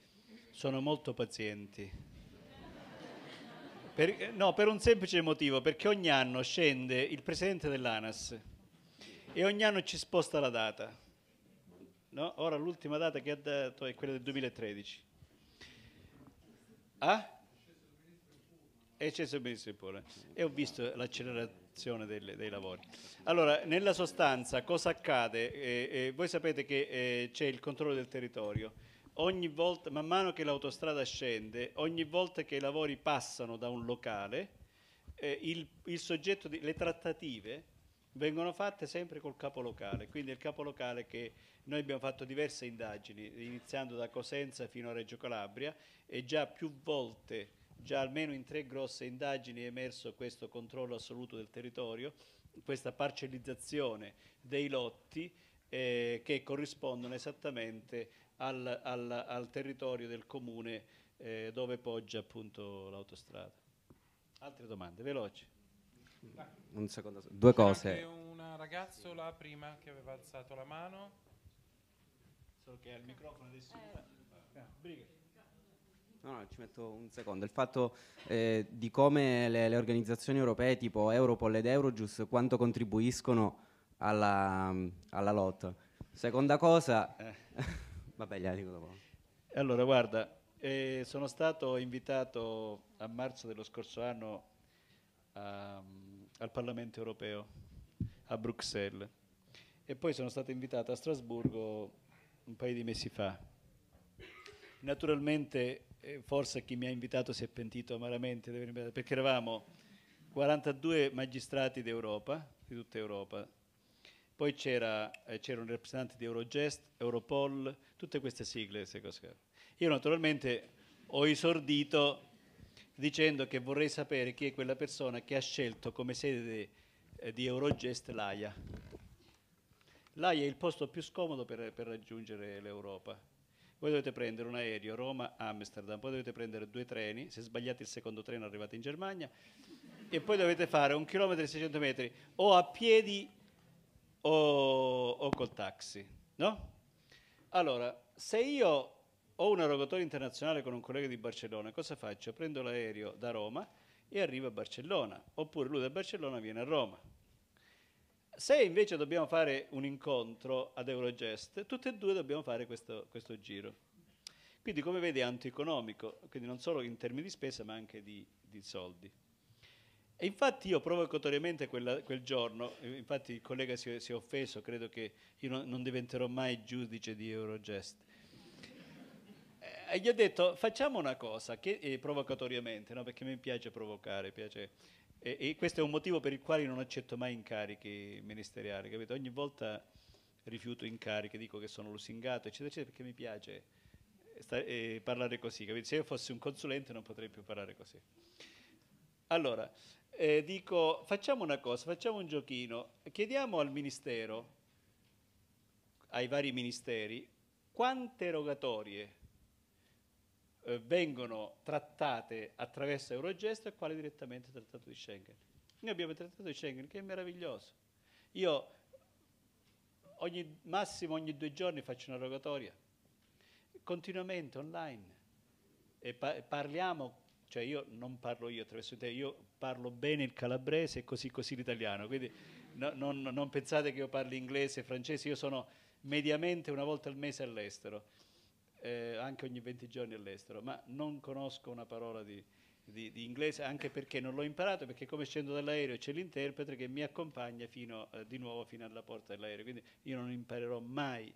sono molto pazienti. Per, no, per un semplice motivo, perché ogni anno scende il presidente dell'ANAS e ogni anno ci sposta la data. No? Ora l'ultima data che ha dato è quella del 2013. Ah? E c'è semplicemente E ho visto l'accelerazione dei, dei lavori. Allora, nella sostanza, cosa accade? Eh, eh, voi sapete che eh, c'è il controllo del territorio. Ogni volta, man mano che l'autostrada scende, ogni volta che i lavori passano da un locale, eh, il, il soggetto di, le trattative vengono fatte sempre col capo locale. quindi il capo locale che noi abbiamo fatto diverse indagini, iniziando da Cosenza fino a Reggio Calabria e già più volte già almeno in tre grosse indagini è emerso questo controllo assoluto del territorio, questa parcellizzazione dei lotti eh, che corrispondono esattamente al, al, al territorio del comune eh, dove poggia appunto l'autostrada. Altre domande, veloci. Un secondo, due cose. C'è Una ragazza là prima che aveva alzato la mano. Solo che ha il microfono adesso. Eh. Ah, No, no, ci metto un secondo. Il fatto eh, di come le, le, organizzazioni europee tipo Europol ed Eurojust quanto contribuiscono alla, alla lotta. Seconda cosa, eh. vabbè, gliela dico dopo. Allora, guarda, eh, sono stato invitato a marzo dello scorso anno a, ehm, al Parlamento europeo a Bruxelles e poi sono stato invitato a Strasburgo un paio di mesi fa. Naturalmente e forse chi mi ha invitato si è pentito amaramente perché eravamo 42 magistrati d'Europa, di tutta Europa, poi c'era, eh, un rappresentante di Eurogest, Europol, tutte queste sigle. Io naturalmente ho esordito dicendo che vorrei sapere chi è quella persona che ha scelto come sede eh, di Eurogest l'AIA. L'AIA è il posto più scomodo per, per raggiungere l'Europa voi dovete prendere un aereo Roma-Amsterdam, poi dovete prendere due treni, se sbagliate il secondo treno arrivate in Germania, e poi dovete fare un chilometro e 600 metri o a piedi o, o col taxi, no? Allora, se io ho una rogatoria internazionale con un collega di Barcellona, cosa faccio? Prendo l'aereo da Roma e arrivo a Barcellona, oppure lui da Barcellona viene a Roma se invece dobbiamo fare un incontro ad Eurogest, tutte e due dobbiamo fare questo, questo giro. Quindi come vedi è antieconomico, quindi non solo in termini di spesa ma anche di, di soldi. E infatti io provocatoriamente quella, quel giorno, infatti il collega si, è, si è offeso, credo che io non, non, diventerò mai giudice di Eurogest. E eh, gli ho detto facciamo una cosa, che, eh, provocatoriamente, no? perché mi piace provocare, piace e, e, questo è un motivo per il quale non accetto mai incarichi ministeriali, capito? Ogni volta rifiuto incarichi, dico che sono lusingato, eccetera, eccetera, perché mi piace sta, eh, parlare così, capito? Se io fossi un consulente non potrei più parlare così. Allora, eh, dico, facciamo una cosa, facciamo un giochino, chiediamo al Ministero, ai vari ministeri, quante rogatorie eh, vengono trattate attraverso Eurogest e quale direttamente il trattato di Schengen. Noi abbiamo il trattato di Schengen che è meraviglioso. Io ogni, massimo ogni due giorni faccio una rogatoria, continuamente online, e pa parliamo cioè io non parlo io attraverso te, io parlo bene il calabrese e così così l'italiano, quindi no, non, non, pensate che io parli inglese, francese, io sono mediamente una volta al mese all'estero eh, anche ogni 20 giorni all'estero, ma non conosco una parola di, di, di, inglese, anche perché non l'ho imparato, perché come scendo dall'aereo c'è l'interprete che mi accompagna fino, eh, di nuovo fino alla porta dell'aereo, quindi io non imparerò mai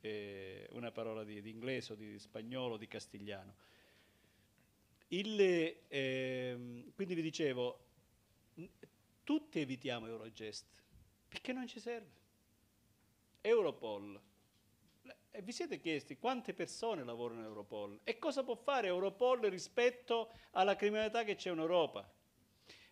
eh, una parola di, di, inglese o di spagnolo o di castigliano. Il, ehm, quindi vi dicevo, tutti evitiamo Eurogest, perché non ci serve. Europol, e vi siete chiesti quante persone lavorano in Europol e cosa può fare Europol rispetto alla criminalità che c'è in Europa?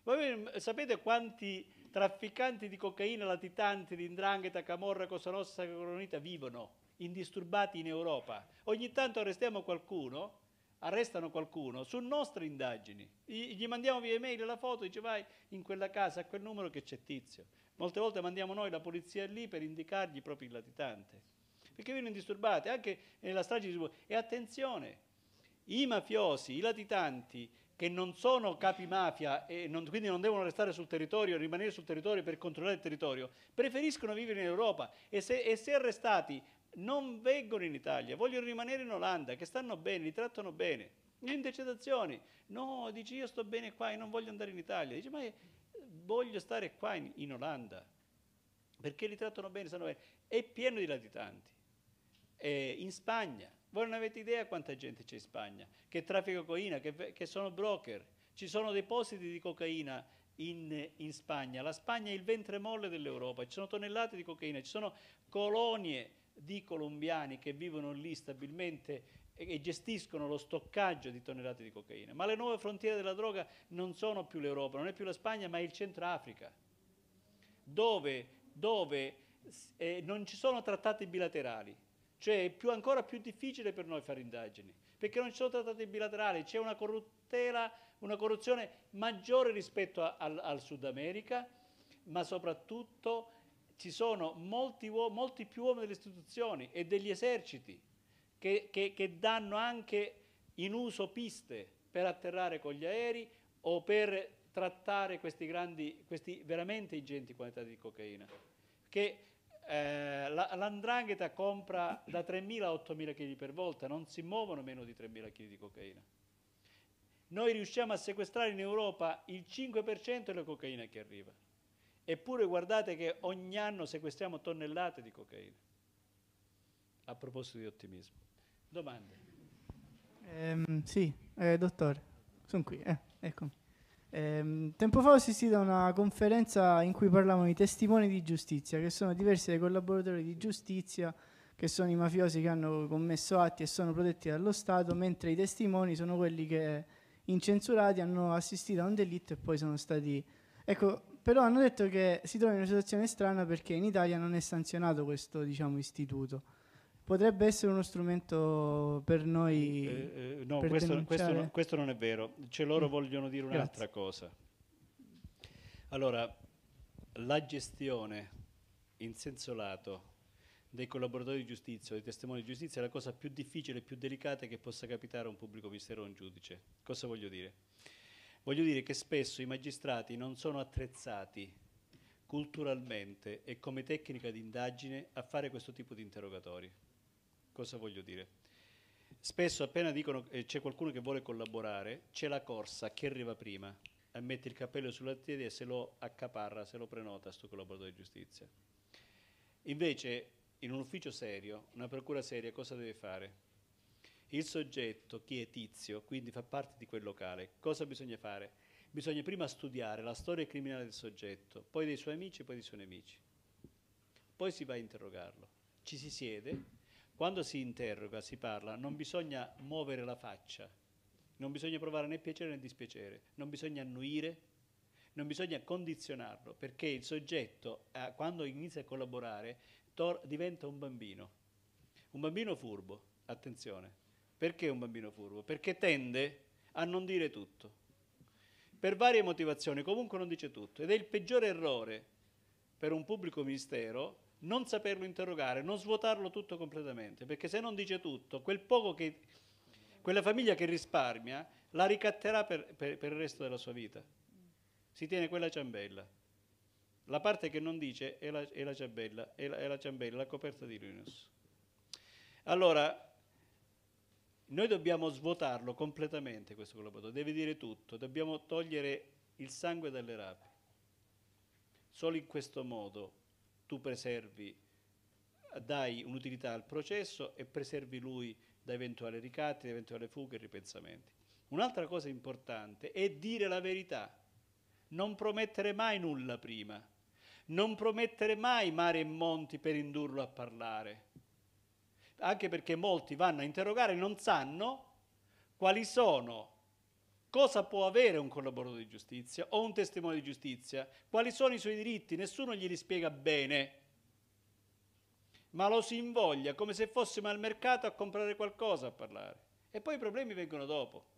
Voi mm, sapete quanti trafficanti di cocaina, latitanti di indrangheta, camorra, cosa nostra, coronita vivono indisturbati in Europa? Ogni tanto arrestiamo qualcuno, arrestano qualcuno su nostre indagini, gli mandiamo via email la foto, dice vai in quella casa, a quel numero che c'è tizio. Molte volte mandiamo noi la polizia lì per indicargli proprio il latitante perché vengono disturbate, anche nella strage di Subo. E attenzione, i mafiosi, i latitanti che non sono capi mafia e non, quindi non devono restare sul territorio, rimanere sul territorio per controllare il territorio, preferiscono vivere in Europa e se, e se arrestati non vengono in Italia, vogliono rimanere in Olanda, che stanno bene, li trattano bene. Le intercettazioni, no, dici io sto bene qua e non voglio andare in Italia, dici ma voglio stare qua in, in Olanda, perché li trattano bene, stanno bene, è pieno di latitanti eh, in Spagna. Voi non avete idea quanta gente c'è in Spagna, che traffica cocaina, che, che sono broker. Ci sono depositi di cocaina in, in, Spagna. La Spagna è il ventre molle dell'Europa, ci sono tonnellate di cocaina, ci sono colonie di colombiani che vivono lì stabilmente e, e gestiscono lo stoccaggio di tonnellate di cocaina. Ma le nuove frontiere della droga non sono più l'Europa, non è più la Spagna, ma è il Centrafrica, dove, dove eh, non ci sono trattati bilaterali cioè è più, ancora più difficile per noi fare indagini, perché non ci sono trattati bilaterali, c'è una, una corruzione maggiore rispetto a, al, al Sud America, ma soprattutto ci sono molti, molti, più uomini delle istituzioni e degli eserciti che, che, che, danno anche in uso piste per atterrare con gli aerei o per trattare questi, grandi, questi veramente ingenti quantità di cocaina. Che eh, l'andrangheta compra da 3.000 a 8.000 kg per volta, non si muovono meno di 3.000 kg di cocaina. Noi riusciamo a sequestrare in Europa il 5% della cocaina che arriva. Eppure guardate che ogni anno sequestriamo tonnellate di cocaina. A proposito di ottimismo. Domande? Eh, sì, eh, dottore, sono qui, eh, eccomi. Eh, tempo fa ho assistito a una conferenza in cui parlavano i testimoni di giustizia, che sono diversi dai collaboratori di giustizia, che sono i mafiosi che hanno commesso atti e sono protetti dallo Stato, mentre i testimoni sono quelli che incensurati hanno assistito a un delitto e poi sono stati... Ecco, però hanno detto che si trova in una situazione strana perché in Italia non è sanzionato questo diciamo, istituto potrebbe essere uno strumento per noi. Eh, eh, no, per questo, questo, non, questo, non, è vero, cioè loro mm. vogliono dire un'altra cosa. Allora, la gestione in senso lato dei collaboratori di giustizia dei testimoni di giustizia è la cosa più difficile e più delicata che possa capitare a un pubblico ministero o a un giudice. Cosa voglio dire? Voglio dire che spesso i magistrati non sono attrezzati culturalmente e come tecnica di indagine a fare questo tipo di interrogatori. Cosa voglio dire? Spesso appena dicono eh, c'è qualcuno che vuole collaborare, c'è la corsa, che arriva prima? E eh, mette il cappello sulla testa e se lo accaparra, se lo prenota sto collaboratore di giustizia. Invece in un ufficio serio, una procura seria cosa deve fare? Il soggetto, chi è tizio, quindi fa parte di quel locale, cosa bisogna fare? Bisogna prima studiare la storia criminale del soggetto, poi dei suoi amici e poi dei suoi nemici. Poi si va a interrogarlo. Ci si siede, quando si interroga, si parla, non bisogna muovere la faccia, non bisogna provare né piacere né dispiacere, non bisogna annuire, non bisogna condizionarlo, perché il soggetto, eh, quando inizia a collaborare, diventa un bambino. Un bambino furbo, attenzione. Perché un bambino furbo? Perché tende a non dire tutto. Per varie motivazioni, comunque non dice tutto. Ed è il peggiore errore per un pubblico ministero non saperlo interrogare, non svuotarlo tutto completamente, perché se non dice tutto, quel poco che quella famiglia che risparmia la ricatterà per, per, per il resto della sua vita. Si tiene quella ciambella. La parte che non dice è la, è la ciambella, è la, è la ciambella, la coperta di Linus. Allora, noi dobbiamo svuotarlo completamente questo collaboratore, deve dire tutto, dobbiamo togliere il sangue dalle rape. Solo in questo modo tu preservi, dai un'utilità al processo e preservi lui da eventuali ricatti, da eventuali fughe e ripensamenti. Un'altra cosa importante è dire la verità, non promettere mai nulla prima, non promettere mai mare e monti per indurlo a parlare, anche perché molti vanno a interrogare e non sanno quali sono Cosa può avere un collaboratore di giustizia o un testimone di giustizia? Quali sono i suoi diritti? Nessuno glieli spiega bene, ma lo si invoglia come se fossimo al mercato a comprare qualcosa a parlare. E poi i problemi vengono dopo.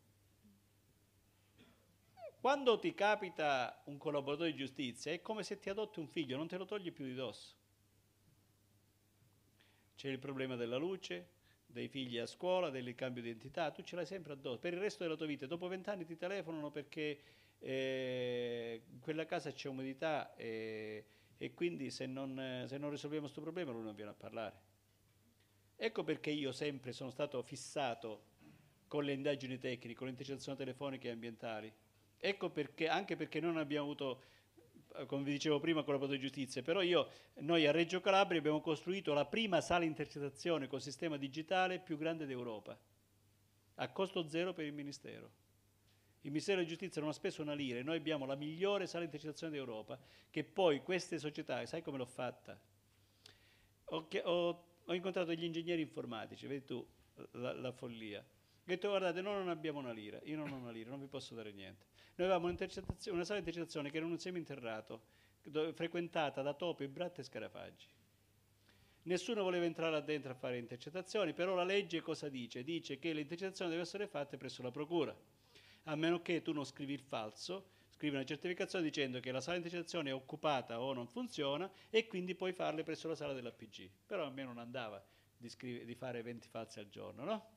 Quando ti capita un collaboratore di giustizia è come se ti adotti un figlio, non te lo togli più di dosso. C'è il problema della luce, dei figli a scuola, del cambio di identità, tu ce l'hai sempre addosso. Per il resto della tua vita, dopo vent'anni ti telefonano perché eh, in quella casa c'è umidità e, eh, e quindi se non, se non risolviamo questo problema lui non viene a parlare. Ecco perché io sempre sono stato fissato con le indagini tecniche, con le intercettazioni telefoniche e ambientali. Ecco perché, anche perché non abbiamo avuto eh, come vi dicevo prima, con la Porta di giustizia, però io, noi a Reggio Calabria abbiamo costruito la prima sala intercettazione con sistema digitale più grande d'Europa, a costo zero per il Ministero. Il Ministero della Giustizia non ha speso una lira e noi abbiamo la migliore sala intercettazione d'Europa, che poi queste società, sai come l'ho fatta? Ho, ho, ho, incontrato degli ingegneri informatici, vedi tu la, la follia. Ho detto guardate, noi non abbiamo una lira, io non ho una lira, non vi posso dare niente noi avevamo una sala di intercettazione che era un seminterrato, frequentata da topi, bratte e scarafaggi. Nessuno voleva entrare là dentro a fare intercettazioni, però la legge cosa dice? Dice che le intercettazioni devono essere fatte presso la procura, a meno che tu non scrivi il falso, scrivi una certificazione dicendo che la sala di intercettazione è occupata o non funziona e quindi puoi farle presso la sala dell'APG. Però a me non andava di, scrive, di fare 20 falsi al giorno, no?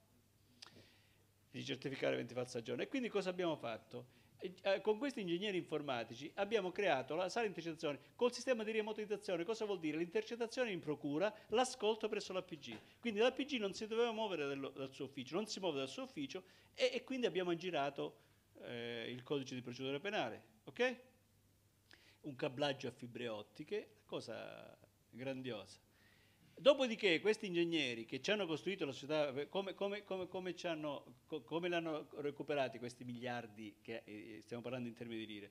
Di certificare 20 falsi al giorno. E quindi cosa abbiamo fatto? Eh, eh, con questi ingegneri informatici abbiamo creato la sala intercettazione col sistema di remotizzazione. Cosa vuol dire? L'intercettazione in procura, l'ascolto presso l'APG. Quindi l'APG non si doveva muovere dal suo ufficio, non si muove dal suo ufficio e, e quindi abbiamo aggirato eh, il codice di procedura penale. ok? Un cablaggio a fibre ottiche, cosa grandiosa. Dopodiché questi ingegneri che ci hanno costruito la società, come, come, come, come l'hanno recuperati questi miliardi che eh, stiamo parlando in termini di lire?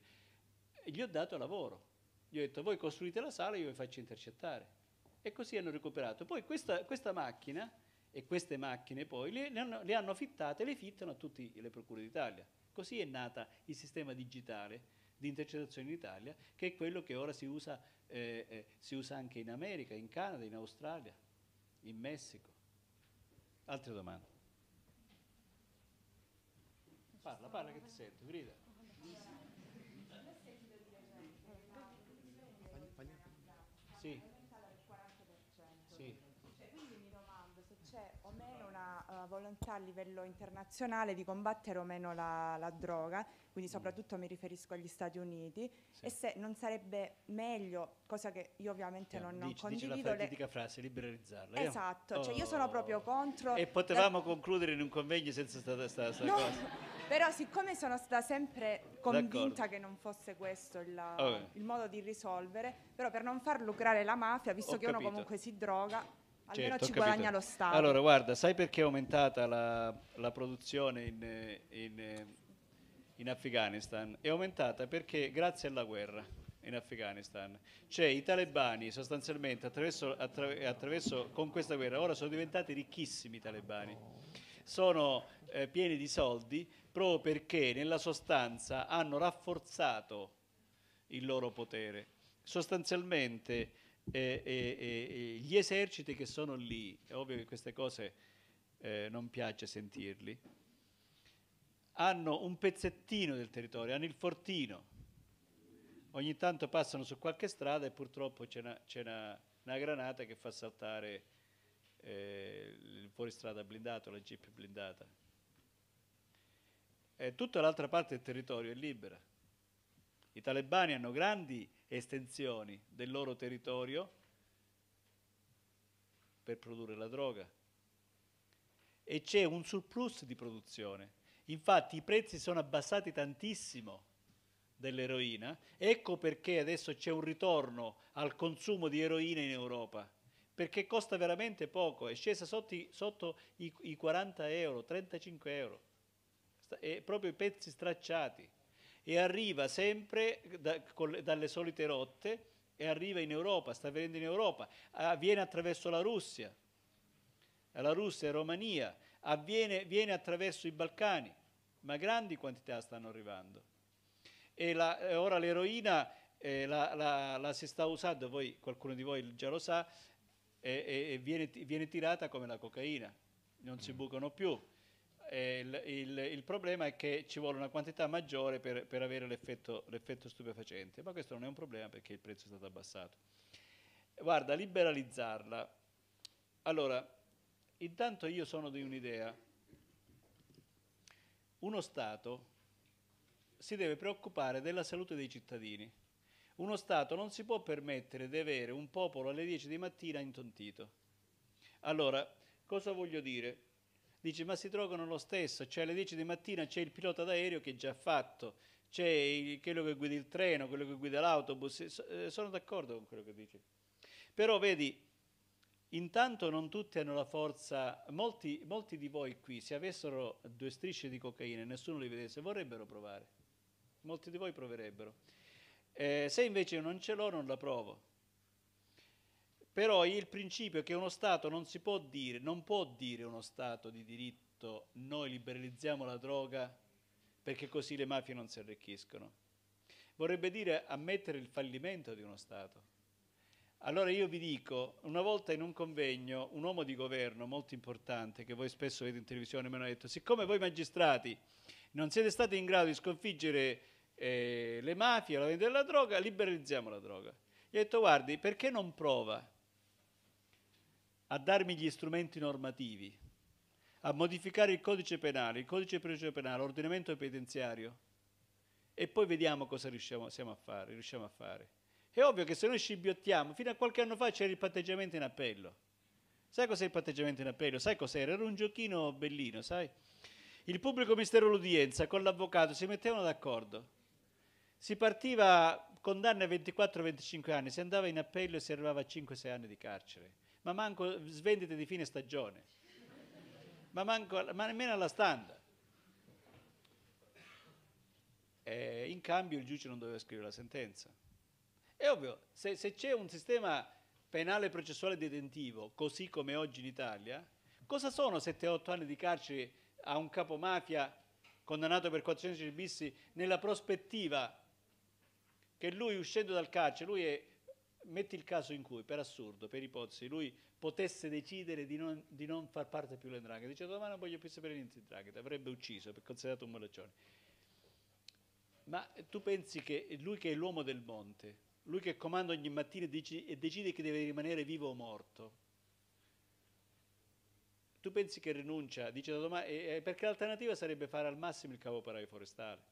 Gli ho dato lavoro, gli ho detto voi costruite la sala io vi faccio intercettare. E così hanno recuperato. Poi questa, questa macchina e queste macchine poi le, le, hanno, le hanno fittate, le fittano a tutte le procure d'Italia. Così è nata il sistema digitale di intercettazione in Italia, che è quello che ora si usa eh, eh, si usa anche in America, in Canada, in Australia, in Messico. Altre domande? Parla, parla che ti sento, grida. Sì. volontà a livello internazionale di combattere o meno la, la droga, quindi mm. soprattutto mi riferisco agli Stati Uniti, sì. e se non sarebbe meglio, cosa che io ovviamente sì, non, non condivido... Dici la fatica le... frase, liberalizzarla. Esatto, oh. cioè io sono oh. proprio contro... E potevamo la... concludere in un convegno senza questa no, cosa. Però siccome sono stata sempre convinta che non fosse questo il, okay. il, modo di risolvere, però per non far lucrare la mafia, visto Ho che capito. uno comunque si droga, Almeno certo, ci guadagna lo Stato. Allora, guarda, sai perché è aumentata la, la produzione in, in, in Afghanistan? È aumentata perché grazie alla guerra in Afghanistan. Cioè i talebani sostanzialmente attraverso, attraver attraverso, con questa guerra ora sono diventati ricchissimi i talebani. Sono eh, pieni di soldi proprio perché nella sostanza hanno rafforzato il loro potere. Sostanzialmente e, e, e, gli eserciti che sono lì, è ovvio che queste cose eh, non piace sentirli, hanno un pezzettino del territorio, hanno il fortino. Ogni tanto passano su qualche strada e purtroppo c'è una, c'è una, una granata che fa saltare eh, il fuoristrada blindato, la jeep blindata. E tutta l'altra parte del territorio è libera. I talebani hanno grandi estensioni del loro territorio per produrre la droga. E c'è un surplus di produzione. Infatti i prezzi sono abbassati tantissimo dell'eroina, ecco perché adesso c'è un ritorno al consumo di eroina in Europa, perché costa veramente poco, è scesa sotto, sotto i, i 40 euro, 35 euro, e proprio i pezzi stracciati e arriva sempre da, con, dalle solite rotte e arriva in Europa, sta venendo in Europa, avviene attraverso la Russia, la Russia e Romania, avviene, viene attraverso i Balcani, ma grandi quantità stanno arrivando. E la, eh, ora l'eroina eh, la, la, la, si sta usando, voi, qualcuno di voi già lo sa, e, e viene, viene tirata come la cocaina, non si mm. bucano più eh, il, il, il, problema è che ci vuole una quantità maggiore per, per avere l'effetto, l'effetto stupefacente, ma questo non è un problema perché il prezzo è stato abbassato. Guarda, liberalizzarla. Allora, intanto io sono di un'idea. Uno Stato si deve preoccupare della salute dei cittadini. Uno Stato non si può permettere di avere un popolo alle 10 di mattina intontito. Allora, cosa voglio dire? dice ma si drogano lo stesso, cioè alle 10 di mattina c'è il pilota d'aereo che è già fatto, c'è il, quello che guida il treno, quello che guida l'autobus, eh, sono d'accordo con quello che dice. Però vedi, intanto non tutti hanno la forza, molti, molti di voi qui se avessero due strisce di cocaina e nessuno li vedesse vorrebbero provare, molti di voi proverebbero. Eh, se invece non ce l'ho non la provo, però il principio è che uno Stato non si può dire, non può dire uno Stato di diritto noi liberalizziamo la droga perché così le mafie non si arricchiscono. Vorrebbe dire ammettere il fallimento di uno Stato. Allora io vi dico, una volta in un convegno un uomo di governo molto importante, che voi spesso vedete in televisione, mi ha detto, siccome voi magistrati non siete stati in grado di sconfiggere eh, le mafie, la vendita della droga, liberalizziamo la droga. Gli ho detto, guardi, perché non prova? a darmi gli strumenti normativi, a modificare il codice penale, il codice penale, l'ordinamento penitenziario e poi vediamo cosa riusciamo, a fare, riusciamo a fare. È ovvio che se noi scibbiottiamo, fino a qualche anno fa c'era il patteggiamento in appello. Sai cos'è il patteggiamento in appello? Sai cos'era? Era un giochino bellino, sai? Il pubblico ministero l'udienza con l'avvocato si mettevano d'accordo. Si partiva condanne a 24-25 anni, si andava in appello e si arrivava a 5-6 anni di carcere ma manco svendite di fine stagione, ma, manco, ma nemmeno alla standa. E in cambio il giudice non doveva scrivere la sentenza. È ovvio, se, se c'è un sistema penale processuale detentivo, così come oggi in Italia, cosa sono 7-8 anni di carcere a un capo mafia condannato per 400 bissi nella prospettiva che lui uscendo dal carcere, lui è metti il caso in cui, per assurdo, per ipotesi, lui potesse decidere di non, di non far parte più dell'Ndrangheta, dice domani non voglio più sapere niente di Ndrangheta, avrebbe ucciso, per considerato un molaccione. Ma tu pensi che lui che è l'uomo del monte, lui che comanda ogni mattina e decide che deve rimanere vivo o morto, tu pensi che rinuncia, dice da domani, perché l'alternativa sarebbe fare al massimo il parai forestale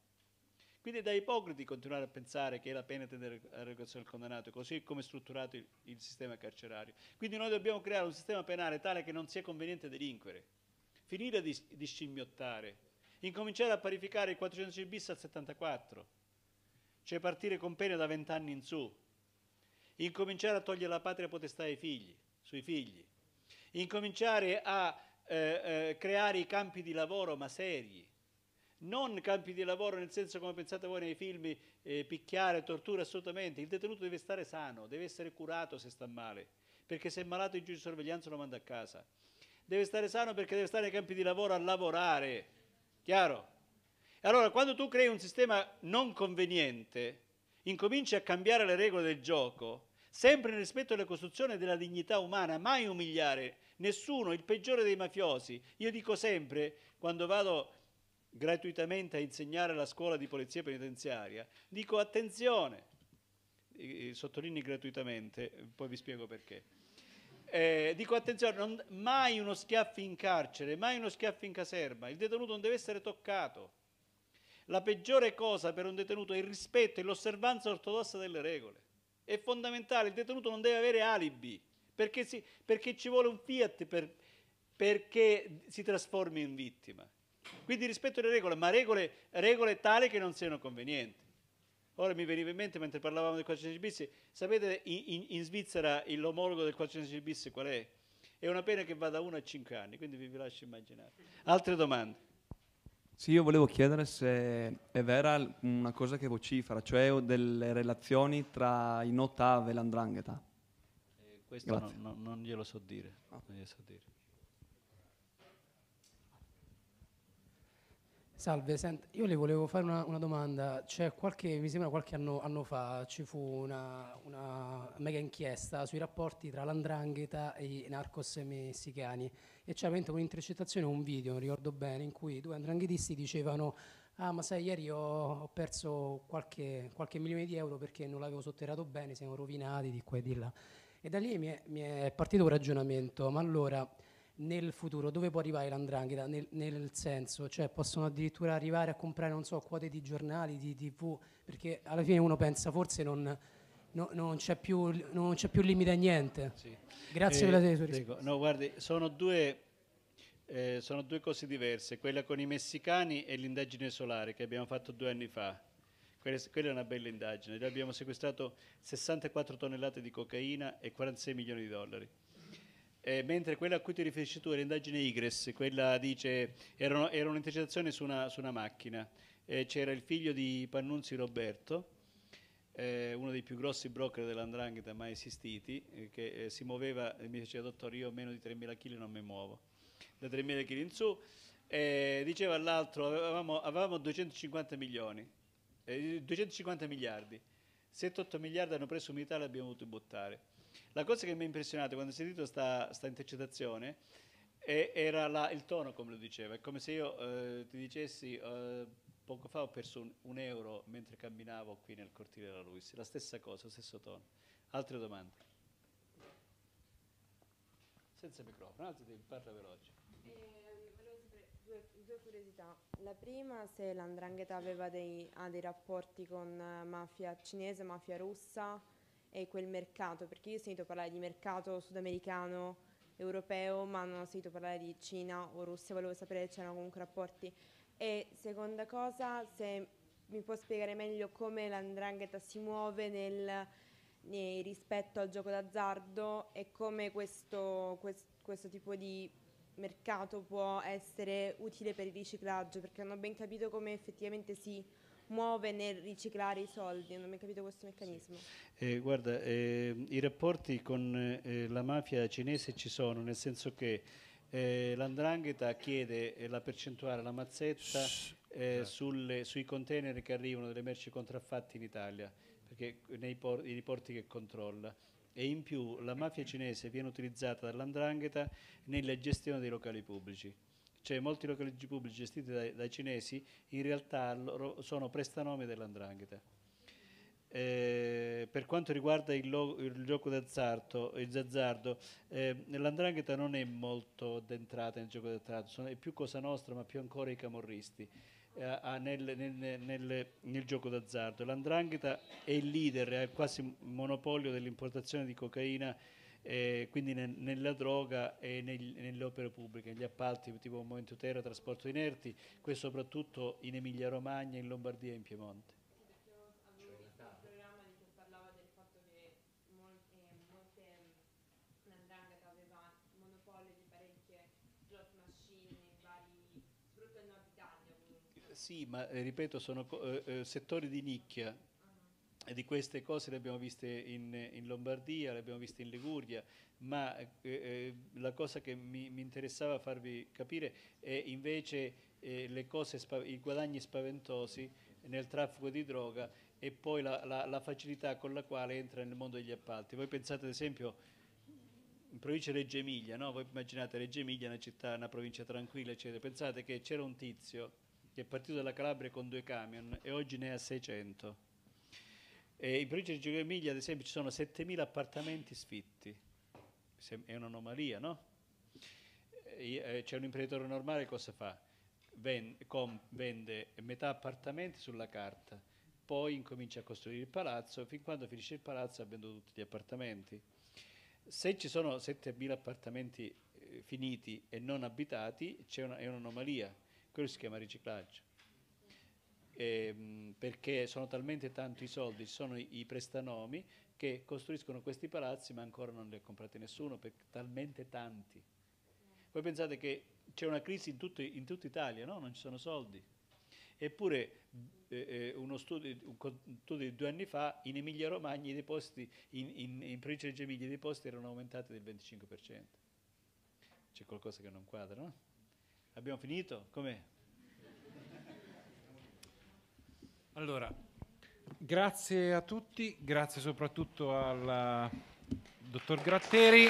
quindi è da ipocriti continuare a pensare che è la pena tendere alla reclusione del condannato, così come è strutturato il, il, sistema carcerario. Quindi noi dobbiamo creare un sistema penale tale che non sia conveniente delinquere, finire di, di scimmiottare, incominciare a parificare il 410 bis al 74, cioè partire con pene da 20 anni in su, incominciare a togliere la patria potestà ai figli, sui figli, incominciare a eh, eh, creare i campi di lavoro ma seri, non campi di lavoro nel senso come pensate voi nei film, eh, picchiare, tortura, assolutamente. Il detenuto deve stare sano, deve essere curato se sta male, perché se è malato il giudice di sorveglianza lo manda a casa. Deve stare sano perché deve stare nei campi di lavoro a lavorare, chiaro? E allora quando tu crei un sistema non conveniente, incominci a cambiare le regole del gioco, sempre nel rispetto della costruzione della dignità umana, mai umiliare nessuno, il peggiore dei mafiosi. Io dico sempre, quando vado gratuitamente a insegnare alla scuola di polizia penitenziaria, dico attenzione, sottolinei gratuitamente, poi vi spiego perché. Eh, dico attenzione, non, mai uno schiaffo in carcere, mai uno schiaffo in caserma, il detenuto non deve essere toccato. La peggiore cosa per un detenuto è il rispetto e l'osservanza ortodossa delle regole. È fondamentale, il detenuto non deve avere alibi, perché, si, perché ci vuole un fiat per, perché si trasformi in vittima. Quindi rispetto alle regole, ma regole, regole tali che non siano convenienti. Ora mi veniva in mente mentre parlavamo del 410 bis, sapete in, in, in Svizzera l'omologo del 410 bis qual è? È una pena che va da 1 a 5 anni, quindi vi, vi lascio immaginare. Altre domande? Sì, io volevo chiedere se è vera una cosa che vocifera, cioè delle relazioni tra i notav e l'andrangheta. Eh, questo no, no, non glielo so dire. No. Non glielo so dire. Salve, sent, io le volevo fare una, una domanda. Qualche, mi sembra qualche anno, anno fa ci fu una, una, mega inchiesta sui rapporti tra l'andrangheta e i narcos messicani e c'è un'intercettazione, un video, non ricordo bene, in cui due andranghetisti dicevano ah ma sai ieri ho, ho perso qualche, qualche, milione di euro perché non l'avevo sotterrato bene, siamo rovinati di qua e di là. E da lì mi è, mi è partito un ragionamento, ma allora nel futuro dove può arrivare l'andrangheta nel, nel, senso cioè possono addirittura arrivare a comprare non so quote di giornali di tv perché alla fine uno pensa forse non, no, non c'è più, più limite a niente sì. grazie eh, per la sua risposta no guardi sono due eh, sono due cose diverse quella con i messicani e l'indagine solare che abbiamo fatto due anni fa quella, quella è una bella indagine abbiamo sequestrato 64 tonnellate di cocaina e 46 milioni di dollari eh, mentre quella a cui ti riferisci tu è l'indagine IGRES, quella dice era, era un'intercettazione su una, su una macchina, eh, c'era il figlio di Pannunzi Roberto, eh, uno dei più grossi broker dell'andrangheta mai esistiti, eh, che eh, si muoveva e mi diceva dottore io meno di 3.000 kg non mi muovo, da 3.000 kg in su, eh, diceva all'altro avevamo, avevamo 250 milioni, 250 miliardi, 7-8 miliardi hanno preso in e abbiamo dovuto buttare. La cosa che mi ha impressionato quando ho sentito questa intercettazione è, era la, il tono come lo diceva, è come se io eh, ti dicessi eh, poco fa ho perso un, un, euro mentre camminavo qui nel cortile della Luis, la stessa cosa, lo stesso tono. Altre domande? Senza microfono, anzi devi parla veloce. Eh, due, curiosità. La prima, se l'andrangheta aveva dei, ah, dei rapporti con eh, mafia cinese, mafia russa e quel mercato, perché io ho sentito parlare di mercato sudamericano, europeo, ma non ho sentito parlare di Cina o Russia, volevo sapere se c'erano comunque rapporti. E seconda cosa, se mi può spiegare meglio come l'andrangheta si muove nel, nel rispetto al gioco d'azzardo e come questo, quest, questo tipo di mercato può essere utile per il riciclaggio, perché non ho ben capito come effettivamente si muove nel riciclare i soldi, non mi è capito questo meccanismo. Eh, guarda, eh, i rapporti con eh, la mafia cinese ci sono, nel senso che eh, l'andrangheta chiede eh, la percentuale, la mazzetta sì. Eh, sulle, sui container che arrivano delle merci contraffatte in Italia, perché nei por- i porti che controlla e in più la mafia cinese viene utilizzata dall'andrangheta nella gestione dei locali pubblici cioè molti collegi pubblici gestiti dai, dai cinesi in realtà sono prestanomi dell'andrangheta. Eh, per quanto riguarda il, il gioco d'azzardo, eh, l'andrangheta non è molto addentrata nel gioco d'azzardo, è più Cosa Nostra ma più ancora i camorristi. Eh, nel, nel, nel, nel, gioco d'azzardo. L'andrangheta è il leader, ha quasi monopolio dell'importazione di cocaina eh, quindi ne, nella droga e nel, nelle opere pubbliche, negli appalti tipo Movimento Terra, trasporto inerti, questo soprattutto in Emilia Romagna, in Lombardia e in Piemonte. Sì, ma eh, ripeto, sono eh, eh, settori di nicchia, di queste cose le abbiamo viste in, in, Lombardia, le abbiamo viste in Liguria, ma eh, eh la cosa che mi, mi, interessava farvi capire è invece eh, cose, i guadagni spaventosi nel traffico di droga e poi la, la, la facilità con la quale entra nel mondo degli appalti. Voi pensate ad esempio in provincia di Reggio Emilia, no? voi immaginate Reggio Emilia una città, una provincia tranquilla, eccetera. pensate che c'era un tizio che è partito dalla Calabria con due camion e oggi ne ha 600 e in provincia di Giulia Emilia, ad esempio, ci sono 7.000 appartamenti sfitti, è un'anomalia, no? Eh, c'è un imprenditore normale, cosa fa? vende metà appartamenti sulla carta, poi incomincia a costruire il palazzo, fin quando finisce il palazzo ha venduto tutti gli appartamenti. Se ci sono 7.000 appartamenti eh, finiti e non abitati, c'è una, è un'anomalia, quello si chiama riciclaggio ehm, perché sono talmente tanti i soldi, ci sono i, i prestanomi che costruiscono questi palazzi ma ancora non li ha comprati nessuno, per talmente tanti. Voi pensate che c'è una crisi in, tutto, in tutta Italia, no? Non ci sono soldi. Eppure eh, eh uno studio, un studio, di due anni fa in Emilia Romagna i depositi, in, in, in provincia di Emilia i depositi erano aumentati del 25%. C'è qualcosa che non quadra, no? Abbiamo finito? Com'è? Allora, grazie a tutti, grazie soprattutto al eh, dottor Gratteri.